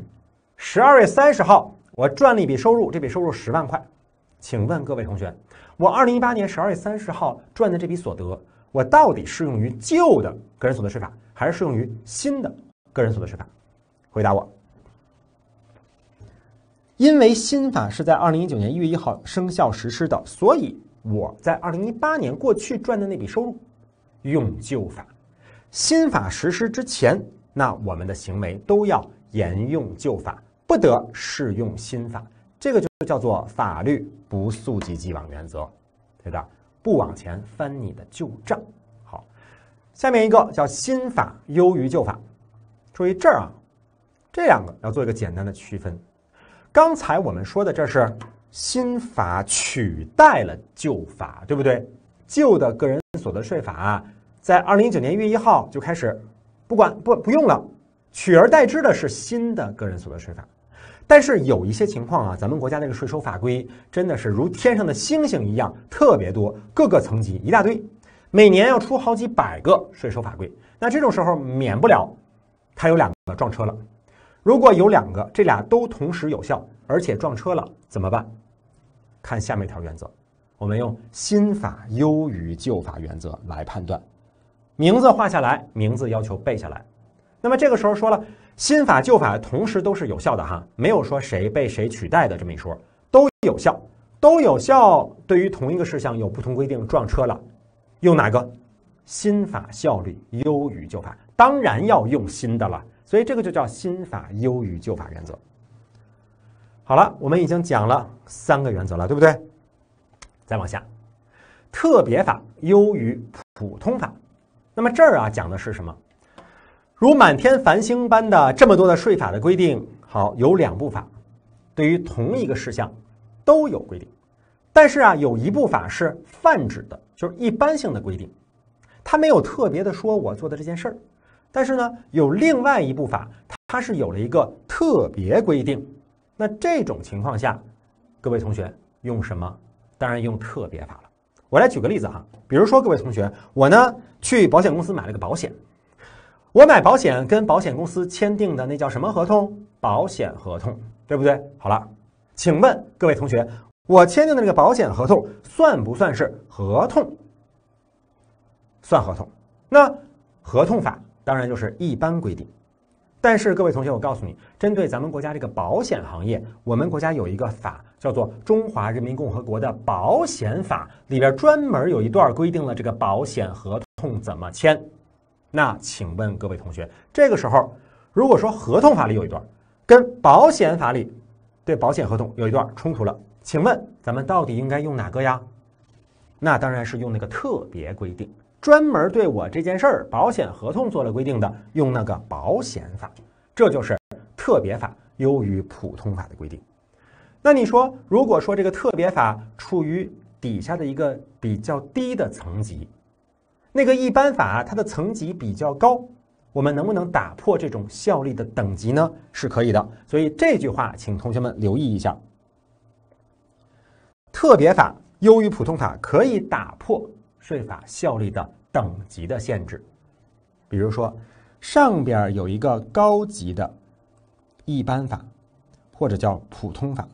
十二月三十号。我赚了一笔收入，这笔收入十万块。请问各位同学，我二零一八年十二月三十号赚的这笔所得，我到底适用于旧的个人所得税法，还是适用于新的个人所得税法？回答我。因为新法是在二零一九年一月一号生效实施的，所以我在二零一八年过去赚的那笔收入用旧法。新法实施之前，那我们的行为都要沿用旧法。不得适用新法，这个就叫做法律不溯及既往原则，对吧？不往前翻你的旧账。好，下面一个叫新法优于旧法，注意这儿啊，这两个要做一个简单的区分。刚才我们说的，这是新法取代了旧法，对不对？旧的个人所得税法在二零一九年一月一号就开始不管不不用了，取而代之的是新的个人所得税法。但是有一些情况啊，咱们国家那个税收法规真的是如天上的星星一样特别多，各个层级一大堆，每年要出好几百个税收法规。那这种时候免不了，它有两个撞车了。如果有两个，这俩都同时有效，而且撞车了怎么办？看下面一条原则，我们用新法优于旧法原则来判断。名字画下来，名字要求背下来。那么这个时候说了，新法旧法同时都是有效的哈，没有说谁被谁取代的这么一说，都有效，都有效。对于同一个事项有不同规定，撞车了，用哪个？新法效率优于旧法，当然要用新的了。所以这个就叫新法优于旧法原则。好了，我们已经讲了三个原则了，对不对？再往下，特别法优于普通法。那么这儿啊讲的是什么？如满天繁星般的这么多的税法的规定，好有两部法，对于同一个事项都有规定，但是啊有一部法是泛指的，就是一般性的规定，它没有特别的说我做的这件事儿，但是呢有另外一部法，它是有了一个特别规定，那这种情况下，各位同学用什么？当然用特别法了。我来举个例子哈，比如说各位同学，我呢去保险公司买了个保险。我买保险跟保险公司签订的那叫什么合同？保险合同，对不对？好了，请问各位同学，我签订的这个保险合同算不算是合同？算合同。那合同法当然就是一般规定。但是各位同学，我告诉你，针对咱们国家这个保险行业，我们国家有一个法叫做《中华人民共和国的保险法》，里边专门有一段规定了这个保险合同怎么签。那请问各位同学，这个时候如果说合同法里有一段跟保险法里对保险合同有一段冲突了，请问咱们到底应该用哪个呀？那当然是用那个特别规定，专门对我这件事儿保险合同做了规定的，用那个保险法，这就是特别法优于普通法的规定。那你说，如果说这个特别法处于底下的一个比较低的层级？那个一般法，它的层级比较高，我们能不能打破这种效力的等级呢？是可以的。所以这句话，请同学们留意一下：特别法优于普通法，可以打破税法效力的等级的限制。比如说，上边有一个高级的一般法，或者叫普通法，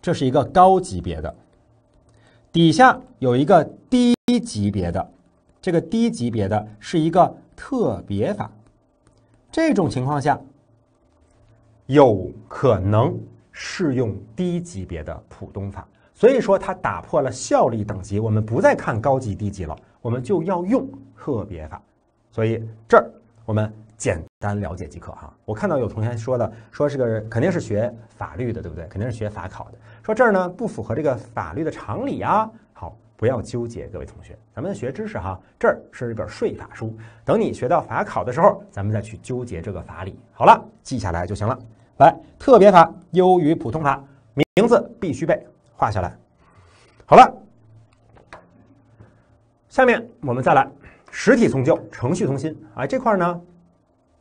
这是一个高级别的。底下有一个低级别的，这个低级别的是一个特别法，这种情况下，有可能适用低级别的普通法，所以说它打破了效力等级，我们不再看高级低级了，我们就要用特别法，所以这儿我们简单了解即可哈。我看到有同学说的，说是个肯定是学法律的，对不对？肯定是学法考的。说这儿呢不符合这个法律的常理啊！好，不要纠结，各位同学，咱们学知识哈。这儿是一本税法书，等你学到法考的时候，咱们再去纠结这个法理。好了，记下来就行了。来，特别法优于普通法，名字必须背，画下来。好了，下面我们再来，实体从旧，程序从新。啊，这块儿呢，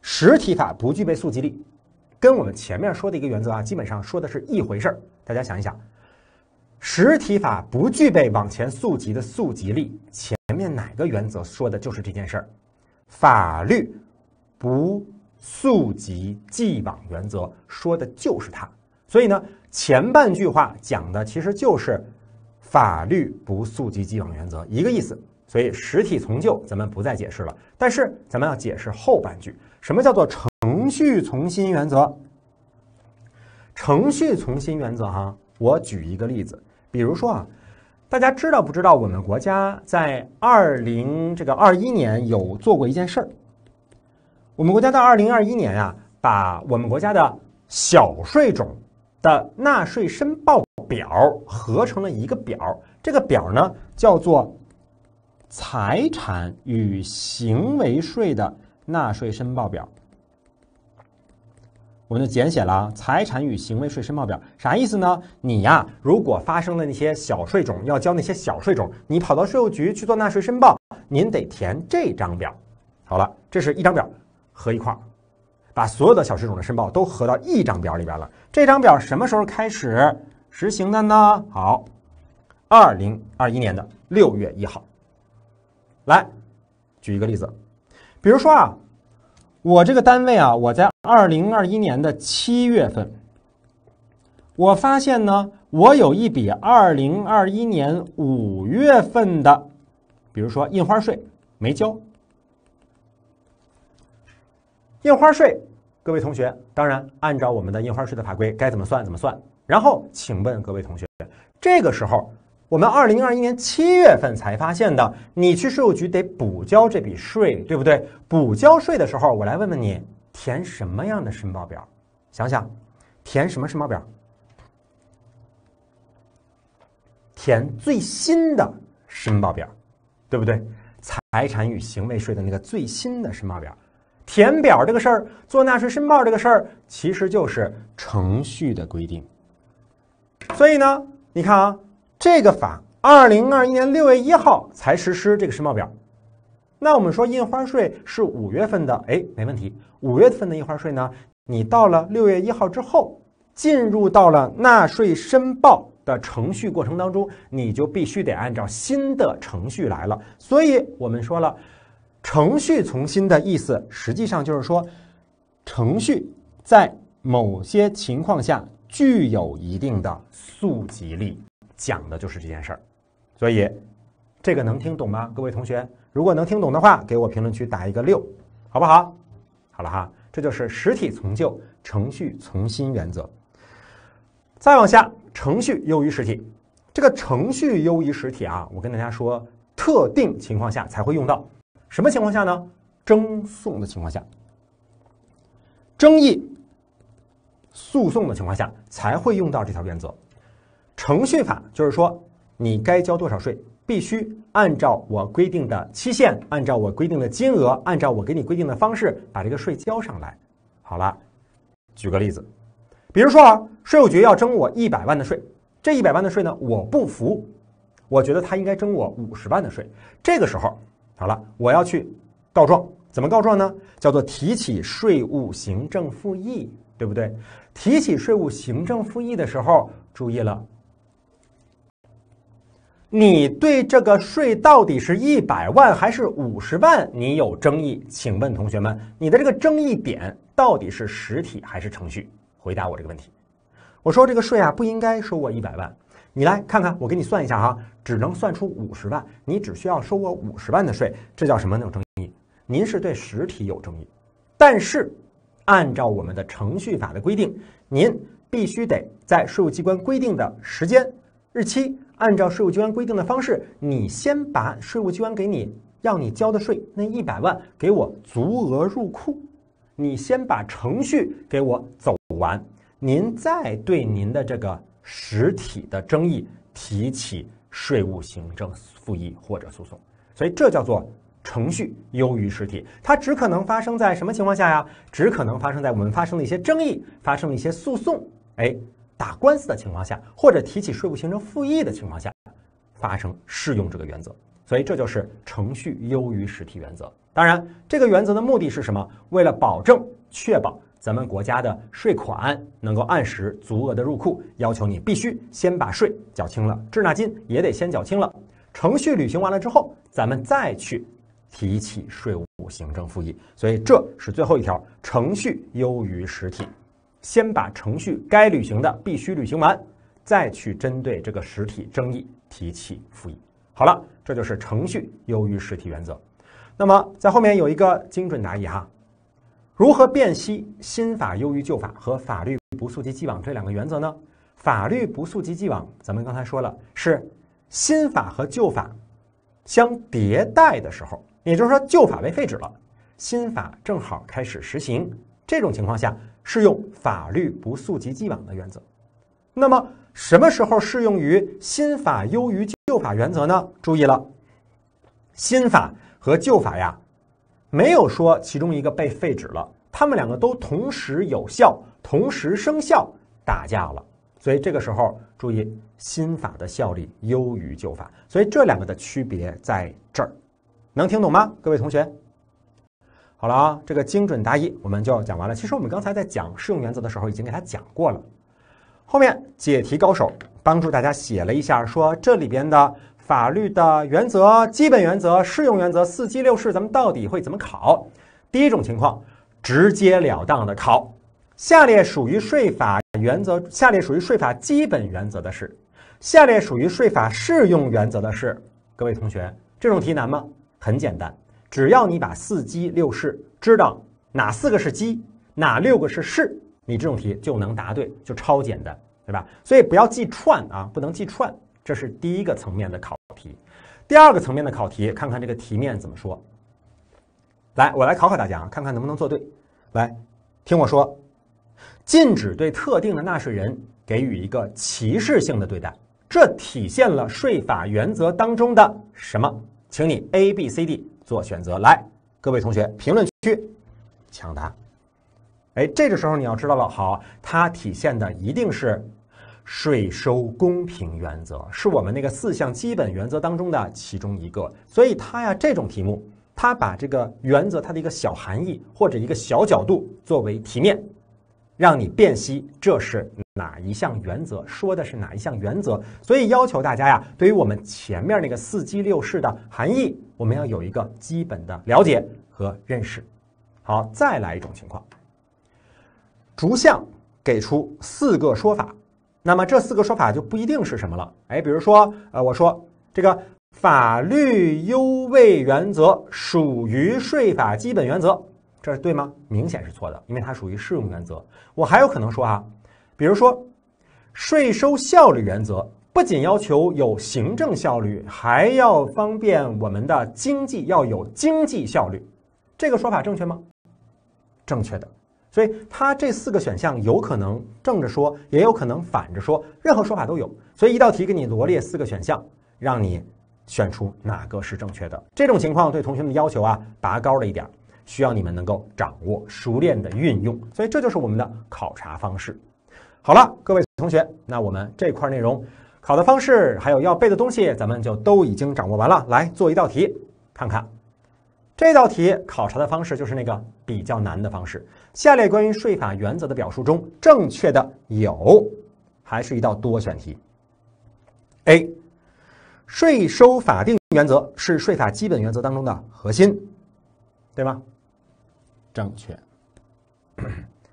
实体法不具备溯及力，跟我们前面说的一个原则啊，基本上说的是一回事儿。大家想一想，实体法不具备往前溯及的溯及力，前面哪个原则说的就是这件事儿？法律不溯及既往原则说的就是它。所以呢，前半句话讲的其实就是法律不溯及既往原则一个意思。所以实体从旧，咱们不再解释了。但是咱们要解释后半句，什么叫做程序从新原则？程序从新原则哈，我举一个例子，比如说啊，大家知道不知道我们国家在二零这个二一年有做过一件事儿？我们国家在二零二一年呀，把我们国家的小税种的纳税申报表合成了一个表，这个表呢叫做财产与行为税的纳税申报表。我们就简写了财产与行为税申报表，啥意思呢？你呀，如果发生了那些小税种，要交那些小税种，你跑到税务局去做纳税申报，您得填这张表。好了，这是一张表，合一块儿，把所有的小税种的申报都合到一张表里边了。这张表什么时候开始实行的呢？好，二零二一年的六月一号。来，举一个例子，比如说啊。我这个单位啊，我在二零二一年的七月份，我发现呢，我有一笔二零二一年五月份的，比如说印花税没交。印花税，各位同学，当然按照我们的印花税的法规该怎么算怎么算。然后，请问各位同学，这个时候。我们二零二一年七月份才发现的，你去税务局得补交这笔税，对不对？补交税的时候，我来问问你，填什么样的申报表？想想，填什么申报表？填最新的申报表，对不对？财产与行为税的那个最新的申报表。填表这个事儿，做纳税申报这个事儿，其实就是程序的规定。所以呢，你看啊。这个法二零二一年六月一号才实施这个申报表，那我们说印花税是五月份的，哎，没问题。五月份的印花税呢，你到了六月一号之后，进入到了纳税申报的程序过程当中，你就必须得按照新的程序来了。所以，我们说了，程序从新的意思，实际上就是说，程序在某些情况下具有一定的溯及力。讲的就是这件事儿，所以这个能听懂吗？各位同学，如果能听懂的话，给我评论区打一个六，好不好？好了哈，这就是实体从旧，程序从新原则。再往下，程序优于实体。这个程序优于实体啊，我跟大家说，特定情况下才会用到。什么情况下呢？争讼的情况下，争议诉讼的情况下才会用到这条原则。程序法就是说，你该交多少税，必须按照我规定的期限，按照我规定的金额，按照我给你规定的方式，把这个税交上来。好了，举个例子，比如说啊，税务局要征我一百万的税，这一百万的税呢，我不服，我觉得他应该征我五十万的税。这个时候，好了，我要去告状，怎么告状呢？叫做提起税务行政复议，对不对？提起税务行政复议的时候，注意了。你对这个税到底是一百万还是五十万，你有争议？请问同学们，你的这个争议点到底是实体还是程序？回答我这个问题。我说这个税啊不应该收我一百万，你来看看，我给你算一下哈，只能算出五十万，你只需要收我五十万的税，这叫什么？有争议？您是对实体有争议，但是按照我们的程序法的规定，您必须得在税务机关规定的时间、日期。按照税务机关规定的方式，你先把税务机关给你要你交的税那一百万给我足额入库，你先把程序给我走完，您再对您的这个实体的争议提起税务行政复议或者诉讼。所以这叫做程序优于实体，它只可能发生在什么情况下呀？只可能发生在我们发生了一些争议，发生了一些诉讼，哎。打官司的情况下，或者提起税务行政复议的情况下，发生适用这个原则。所以这就是程序优于实体原则。当然，这个原则的目的是什么？为了保证、确保咱们国家的税款能够按时足额的入库，要求你必须先把税缴清了，滞纳金也得先缴清了。程序履行完了之后，咱们再去提起税务行政复议。所以这是最后一条，程序优于实体。先把程序该履行的必须履行完，再去针对这个实体争议提起复议。好了，这就是程序优于实体原则。那么在后面有一个精准答疑哈，如何辨析新法优于旧法和法律不溯及既往这两个原则呢？法律不溯及既往，咱们刚才说了，是新法和旧法相迭代的时候，也就是说旧法被废止了，新法正好开始实行，这种情况下。适用法律不溯及既往的原则，那么什么时候适用于新法优于旧法原则呢？注意了，新法和旧法呀，没有说其中一个被废止了，他们两个都同时有效，同时生效，打架了。所以这个时候，注意新法的效力优于旧法。所以这两个的区别在这儿，能听懂吗，各位同学？好了啊，这个精准答疑我们就讲完了。其实我们刚才在讲适用原则的时候已经给他讲过了。后面解题高手帮助大家写了一下，说这里边的法律的原则、基本原则、适用原则四基六式，咱们到底会怎么考？第一种情况，直截了当的考：下列属于税法原则，下列属于税法基本原则的是；下列属于税法适用原则的是。各位同学，这种题难吗？很简单。只要你把四基六式知道哪四个是基，哪六个是式，你这种题就能答对，就超简单，对吧？所以不要记串啊，不能记串，这是第一个层面的考题。第二个层面的考题，看看这个题面怎么说。来，我来考考大家，啊，看看能不能做对。来，听我说，禁止对特定的纳税人给予一个歧视性的对待，这体现了税法原则当中的什么？请你 A、B、C、D。做选择，来，各位同学，评论区抢答。哎，这个时候你要知道了，好，它体现的一定是税收公平原则，是我们那个四项基本原则当中的其中一个。所以它呀，这种题目，它把这个原则它的一个小含义或者一个小角度作为题面。让你辨析这是哪一项原则，说的是哪一项原则，所以要求大家呀，对于我们前面那个四基六式”的含义，我们要有一个基本的了解和认识。好，再来一种情况，逐项给出四个说法，那么这四个说法就不一定是什么了。哎，比如说，呃，我说这个法律优位原则属于税法基本原则。这是对吗？明显是错的，因为它属于适用原则。我还有可能说啊，比如说税收效率原则不仅要求有行政效率，还要方便我们的经济要有经济效率。这个说法正确吗？正确的。所以它这四个选项有可能正着说，也有可能反着说，任何说法都有。所以一道题给你罗列四个选项，让你选出哪个是正确的。这种情况对同学们的要求啊，拔高了一点儿。需要你们能够掌握、熟练的运用，所以这就是我们的考察方式。好了，各位同学，那我们这块内容考的方式还有要背的东西，咱们就都已经掌握完了。来做一道题，看看这道题考察的方式就是那个比较难的方式。下列关于税法原则的表述中，正确的有，还是一道多选题。A，税收法定原则是税法基本原则当中的核心，对吗？正确。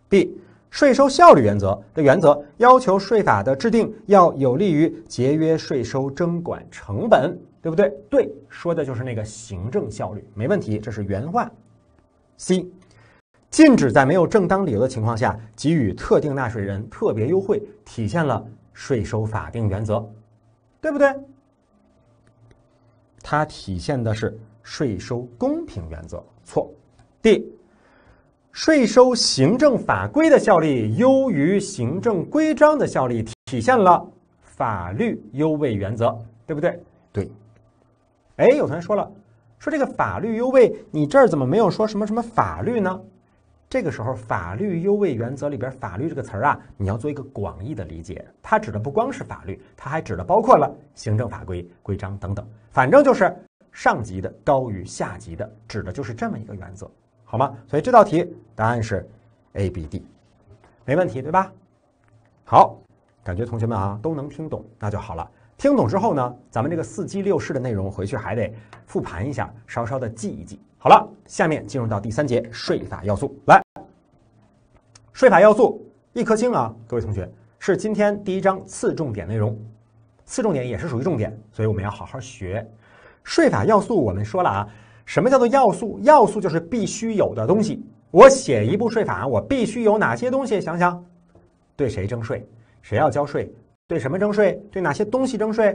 B，税收效率原则的原则要求税法的制定要有利于节约税收征管成本，对不对？对，说的就是那个行政效率，没问题，这是原话。C，禁止在没有正当理由的情况下给予特定纳税人特别优惠，体现了税收法定原则，对不对？它体现的是税收公平原则，错。D。税收行政法规的效力优于行政规章的效力，体现了法律优位原则，对不对？对。哎，有同学说了，说这个法律优位，你这儿怎么没有说什么什么法律呢？这个时候，法律优位原则里边“法律”这个词儿啊，你要做一个广义的理解，它指的不光是法律，它还指的包括了行政法规、规章等等，反正就是上级的高于下级的，指的就是这么一个原则。好吗？所以这道题答案是 A、B、D，没问题对吧？好，感觉同学们啊都能听懂，那就好了。听懂之后呢，咱们这个四基六式的内容回去还得复盘一下，稍稍的记一记。好了，下面进入到第三节税法要素，来，税法要素一颗星啊，各位同学是今天第一章次重点内容，次重点也是属于重点，所以我们要好好学税法要素。我们说了啊。什么叫做要素？要素就是必须有的东西。我写一部税法，我必须有哪些东西？想想，对谁征税，谁要交税，对什么征税，对哪些东西征税，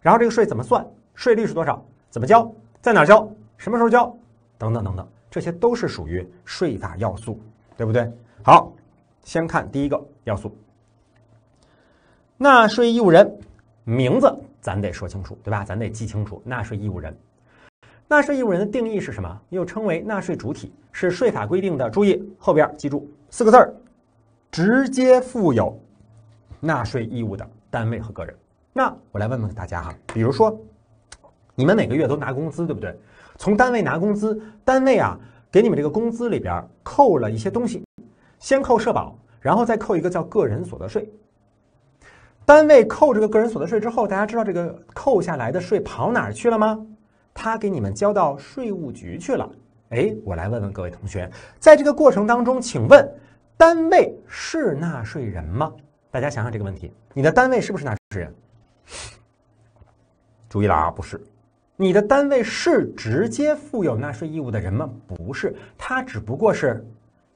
然后这个税怎么算，税率是多少，怎么交，在哪交，什么时候交，等等等等，这些都是属于税法要素，对不对？好，先看第一个要素，纳税义务人名字咱得说清楚，对吧？咱得记清楚，纳税义务人。纳税义务人的定义是什么？又称为纳税主体，是税法规定的。注意后边记住四个字儿：直接负有纳税义务的单位和个人。那我来问问大家哈，比如说你们每个月都拿工资，对不对？从单位拿工资，单位啊给你们这个工资里边扣了一些东西，先扣社保，然后再扣一个叫个人所得税。单位扣这个个人所得税之后，大家知道这个扣下来的税跑哪儿去了吗？他给你们交到税务局去了。哎，我来问问各位同学，在这个过程当中，请问单位是纳税人吗？大家想想这个问题，你的单位是不是纳税人？注意了啊，不是，你的单位是直接负有纳税义务的人吗？不是，他只不过是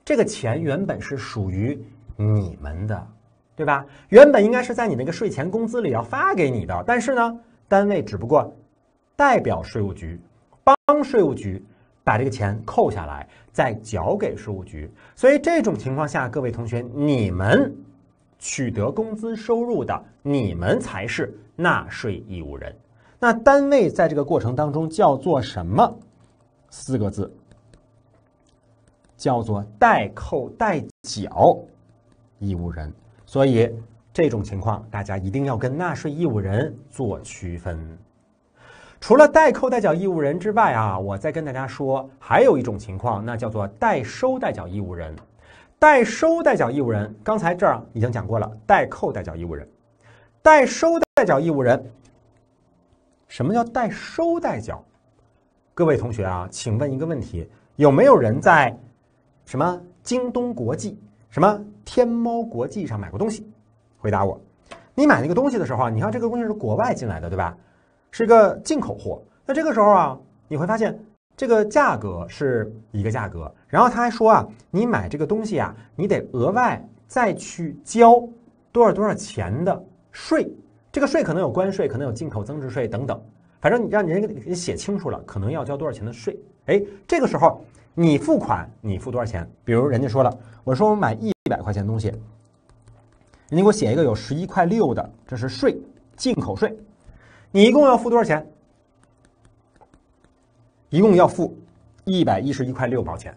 这个钱原本是属于你们的，对吧？原本应该是在你那个税前工资里要发给你的，但是呢，单位只不过。代表税务局帮税务局把这个钱扣下来，再缴给税务局。所以这种情况下，各位同学，你们取得工资收入的，你们才是纳税义务人。那单位在这个过程当中叫做什么？四个字，叫做代扣代缴义务人。所以这种情况，大家一定要跟纳税义务人做区分。除了代扣代缴义务人之外啊，我再跟大家说，还有一种情况，那叫做代收代缴义务人。代收代缴义务人，刚才这儿已经讲过了，代扣代缴义务人，代收代缴义务人。什么叫代收代缴？各位同学啊，请问一个问题：有没有人在什么京东国际、什么天猫国际上买过东西？回答我，你买那个东西的时候，你看这个东西是国外进来的，对吧？是一个进口货，那这个时候啊，你会发现这个价格是一个价格，然后他还说啊，你买这个东西啊，你得额外再去交多少多少钱的税，这个税可能有关税，可能有进口增值税等等，反正你让人人给写清楚了，可能要交多少钱的税。哎，这个时候你付款，你付多少钱？比如人家说了，我说我买一百块钱东西，你给我写一个有十一块六的，这是税，进口税。你一共要付多少钱？一共要付一百一十一块六毛钱。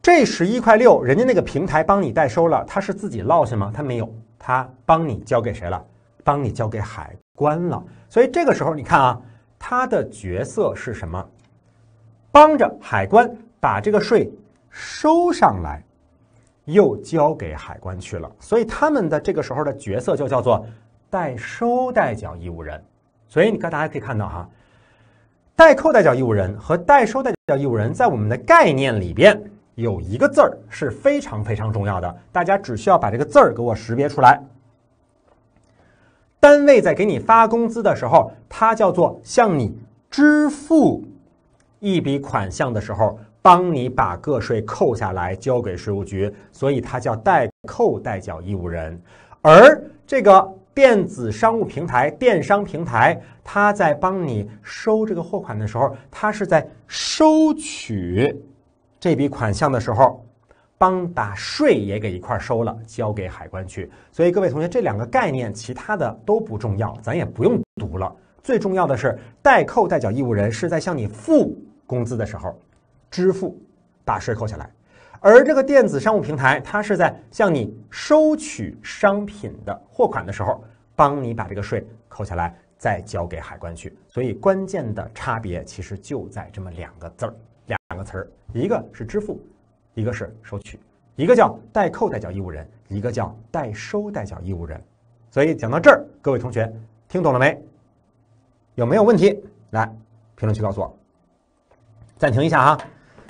这十一块六，人家那个平台帮你代收了，他是自己落下吗？他没有，他帮你交给谁了？帮你交给海关了。所以这个时候，你看啊，他的角色是什么？帮着海关把这个税收上来，又交给海关去了。所以他们的这个时候的角色就叫做代收代缴义务人。所以你看，大家可以看到哈，代扣代缴义务人和代收代缴义务人在我们的概念里边有一个字儿是非常非常重要的。大家只需要把这个字儿给我识别出来。单位在给你发工资的时候，它叫做向你支付一笔款项的时候，帮你把个税扣下来交给税务局，所以它叫代扣代缴义务人，而这个。电子商务平台、电商平台，它在帮你收这个货款的时候，它是在收取这笔款项的时候，帮把税也给一块收了，交给海关去。所以各位同学，这两个概念，其他的都不重要，咱也不用读了。最重要的是，代扣代缴义务人是在向你付工资的时候，支付把税扣下来。而这个电子商务平台，它是在向你收取商品的货款的时候，帮你把这个税扣下来，再交给海关去。所以，关键的差别其实就在这么两个字儿、两个词儿：一个是支付，一个是收取。一个叫代扣代缴义务人，一个叫代收代缴义务人。所以，讲到这儿，各位同学听懂了没？有没有问题？来，评论区告诉我。暂停一下哈。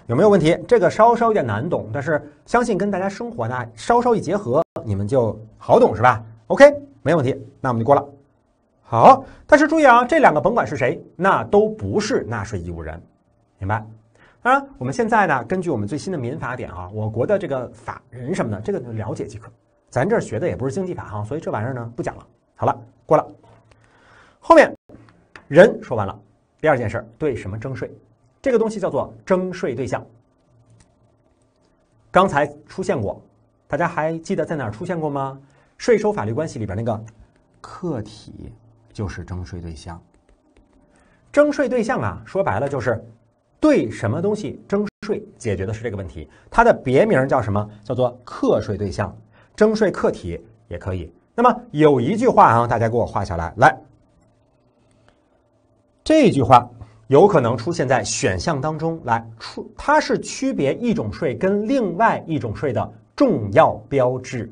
有没有问题？这个稍稍有点难懂，但是相信跟大家生活呢稍稍一结合，你们就好懂是吧？OK，没问题，那我们就过了。好，但是注意啊，这两个甭管是谁，那都不是纳税义务人，明白？当然，我们现在呢，根据我们最新的民法典啊，我国的这个法人什么的，这个了解即可。咱这儿学的也不是经济法哈，所以这玩意儿呢不讲了。好了，过了。后面人说完了，第二件事儿，对什么征税？这个东西叫做征税对象，刚才出现过，大家还记得在哪儿出现过吗？税收法律关系里边那个客体就是征税对象。征税对象啊，说白了就是对什么东西征税，解决的是这个问题。它的别名叫什么？叫做课税对象、征税客体也可以。那么有一句话啊，大家给我画下来，来，这句话。有可能出现在选项当中来，出它是区别一种税跟另外一种税的重要标志，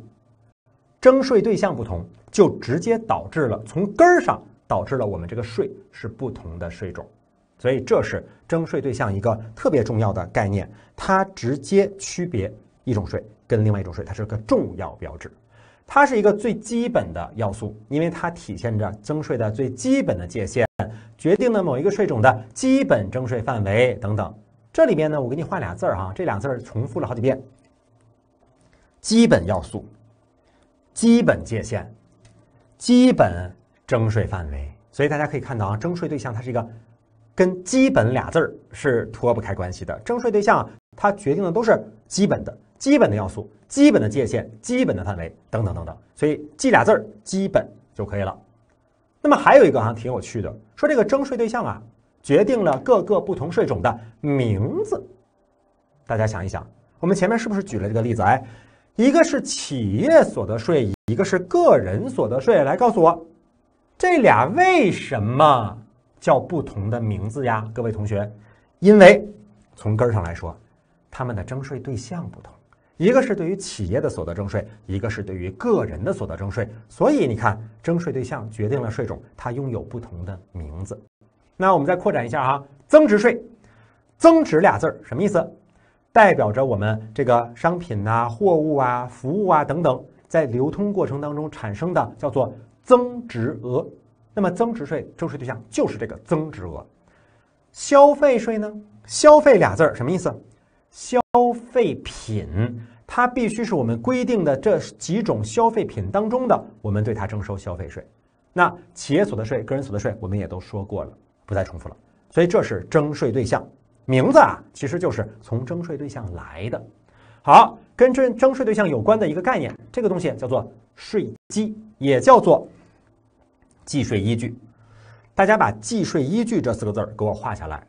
征税对象不同，就直接导致了从根儿上导致了我们这个税是不同的税种，所以这是征税对象一个特别重要的概念，它直接区别一种税跟另外一种税，它是个重要标志，它是一个最基本的要素，因为它体现着征税的最基本的界限。决定了某一个税种的基本征税范围等等，这里边呢，我给你画俩字儿哈，这俩字儿重复了好几遍。基本要素、基本界限、基本征税范围，所以大家可以看到啊，征税对象它是一个跟“基本”俩字儿是脱不开关系的。征税对象它决定的都是基本的、基本的要素、基本的界限、基本的范围等等等等，所以记俩字儿“基本”就可以了。那么还有一个哈挺有趣的，说这个征税对象啊，决定了各个不同税种的名字。大家想一想，我们前面是不是举了这个例子？哎，一个是企业所得税，一个是个人所得税。来告诉我，这俩为什么叫不同的名字呀？各位同学，因为从根儿上来说，他们的征税对象不同。一个是对于企业的所得征税，一个是对于个人的所得征税。所以你看，征税对象决定了税种，它拥有不同的名字。那我们再扩展一下啊，增值税，增值俩字儿什么意思？代表着我们这个商品啊、货物啊、服务啊等等，在流通过程当中产生的叫做增值额。那么增值税征税对象就是这个增值额。消费税呢？消费俩字儿什么意思？消。消费品，它必须是我们规定的这几种消费品当中的，我们对它征收消费税。那企业所得税、个人所得税，我们也都说过了，不再重复了。所以这是征税对象名字啊，其实就是从征税对象来的。好，跟征征税对象有关的一个概念，这个东西叫做税基，也叫做计税依据。大家把计税依据这四个字儿给我画下来。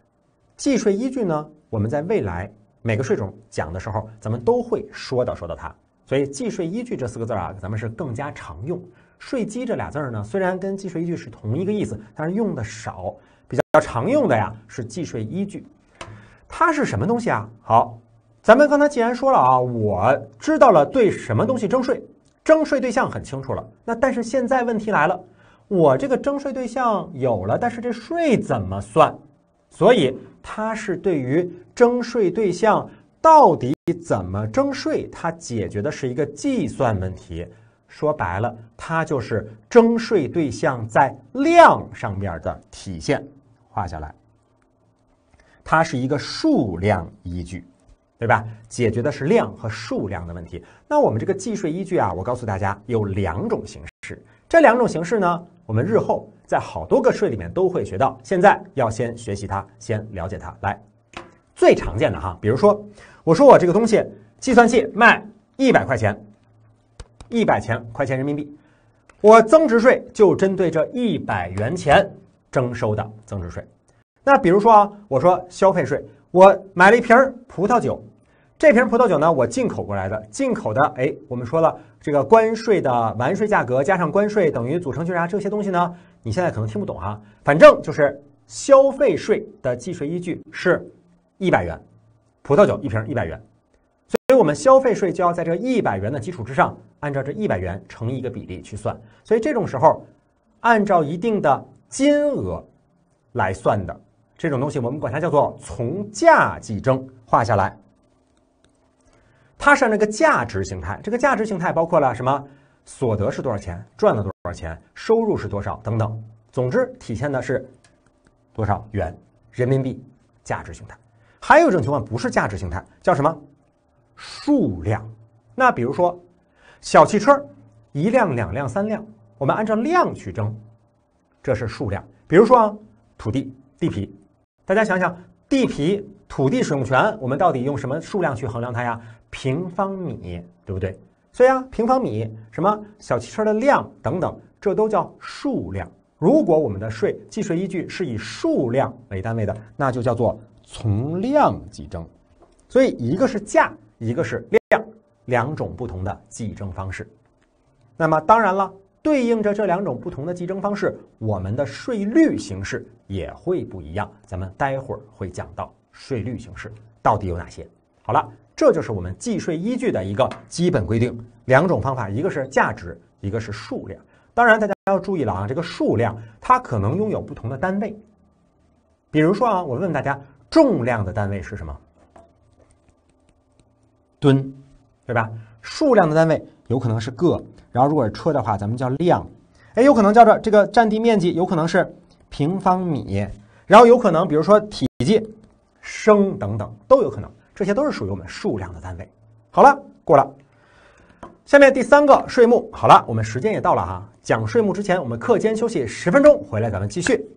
计税依据呢，我们在未来。每个税种讲的时候，咱们都会说到说到它，所以计税依据这四个字啊，咱们是更加常用。税基这俩字儿呢，虽然跟计税依据是同一个意思，但是用的少，比较常用的呀是计税依据。它是什么东西啊？好，咱们刚才既然说了啊，我知道了对什么东西征税，征税对象很清楚了。那但是现在问题来了，我这个征税对象有了，但是这税怎么算？所以它是对于征税对象到底怎么征税，它解决的是一个计算问题。说白了，它就是征税对象在量上面的体现。画下来，它是一个数量依据，对吧？解决的是量和数量的问题。那我们这个计税依据啊，我告诉大家有两种形式，这两种形式呢。我们日后在好多个税里面都会学到，现在要先学习它，先了解它。来，最常见的哈，比如说，我说我这个东西计算器卖一百块钱，一百钱块钱人民币，我增值税就针对这一百元钱征收的增值税。那比如说啊，我说消费税，我买了一瓶儿葡萄酒。这瓶葡萄酒呢，我进口过来的，进口的，哎，我们说了，这个关税的完税价格加上关税等于组成就是啥这些东西呢？你现在可能听不懂哈，反正就是消费税的计税依据是，一百元，葡萄酒一瓶一百元，所以我们消费税就要在这一百元的基础之上，按照这一百元乘一个比例去算。所以这种时候，按照一定的金额来算的这种东西，我们管它叫做从价计征，画下来。它是按那个价值形态，这个价值形态包括了什么？所得是多少钱？赚了多少钱？收入是多少？等等。总之，体现的是多少元人民币价值形态。还有一种情况不是价值形态，叫什么？数量。那比如说小汽车一辆、两辆、三辆，我们按照量去征，这是数量。比如说啊，土地地皮，大家想想地皮土地使用权，我们到底用什么数量去衡量它呀？平方米，对不对？所以啊，平方米、什么小汽车的量等等，这都叫数量。如果我们的税计税依据是以数量为单位的，那就叫做从量计征。所以一个是价，一个是量，两种不同的计征方式。那么当然了，对应着这两种不同的计征方式，我们的税率形式也会不一样。咱们待会儿会讲到税率形式到底有哪些。好了。这就是我们计税依据的一个基本规定，两种方法，一个是价值，一个是数量。当然，大家要注意了啊，这个数量它可能拥有不同的单位。比如说啊，我问大家，重量的单位是什么？吨，对吧？数量的单位有可能是个，然后如果是车的话，咱们叫辆，哎，有可能叫做这个占地面积，有可能是平方米，然后有可能比如说体积，升等等，都有可能。这些都是属于我们数量的单位。好了，过了。下面第三个税目，好了，我们时间也到了哈。讲税目之前，我们课间休息十分钟，回来咱们继续。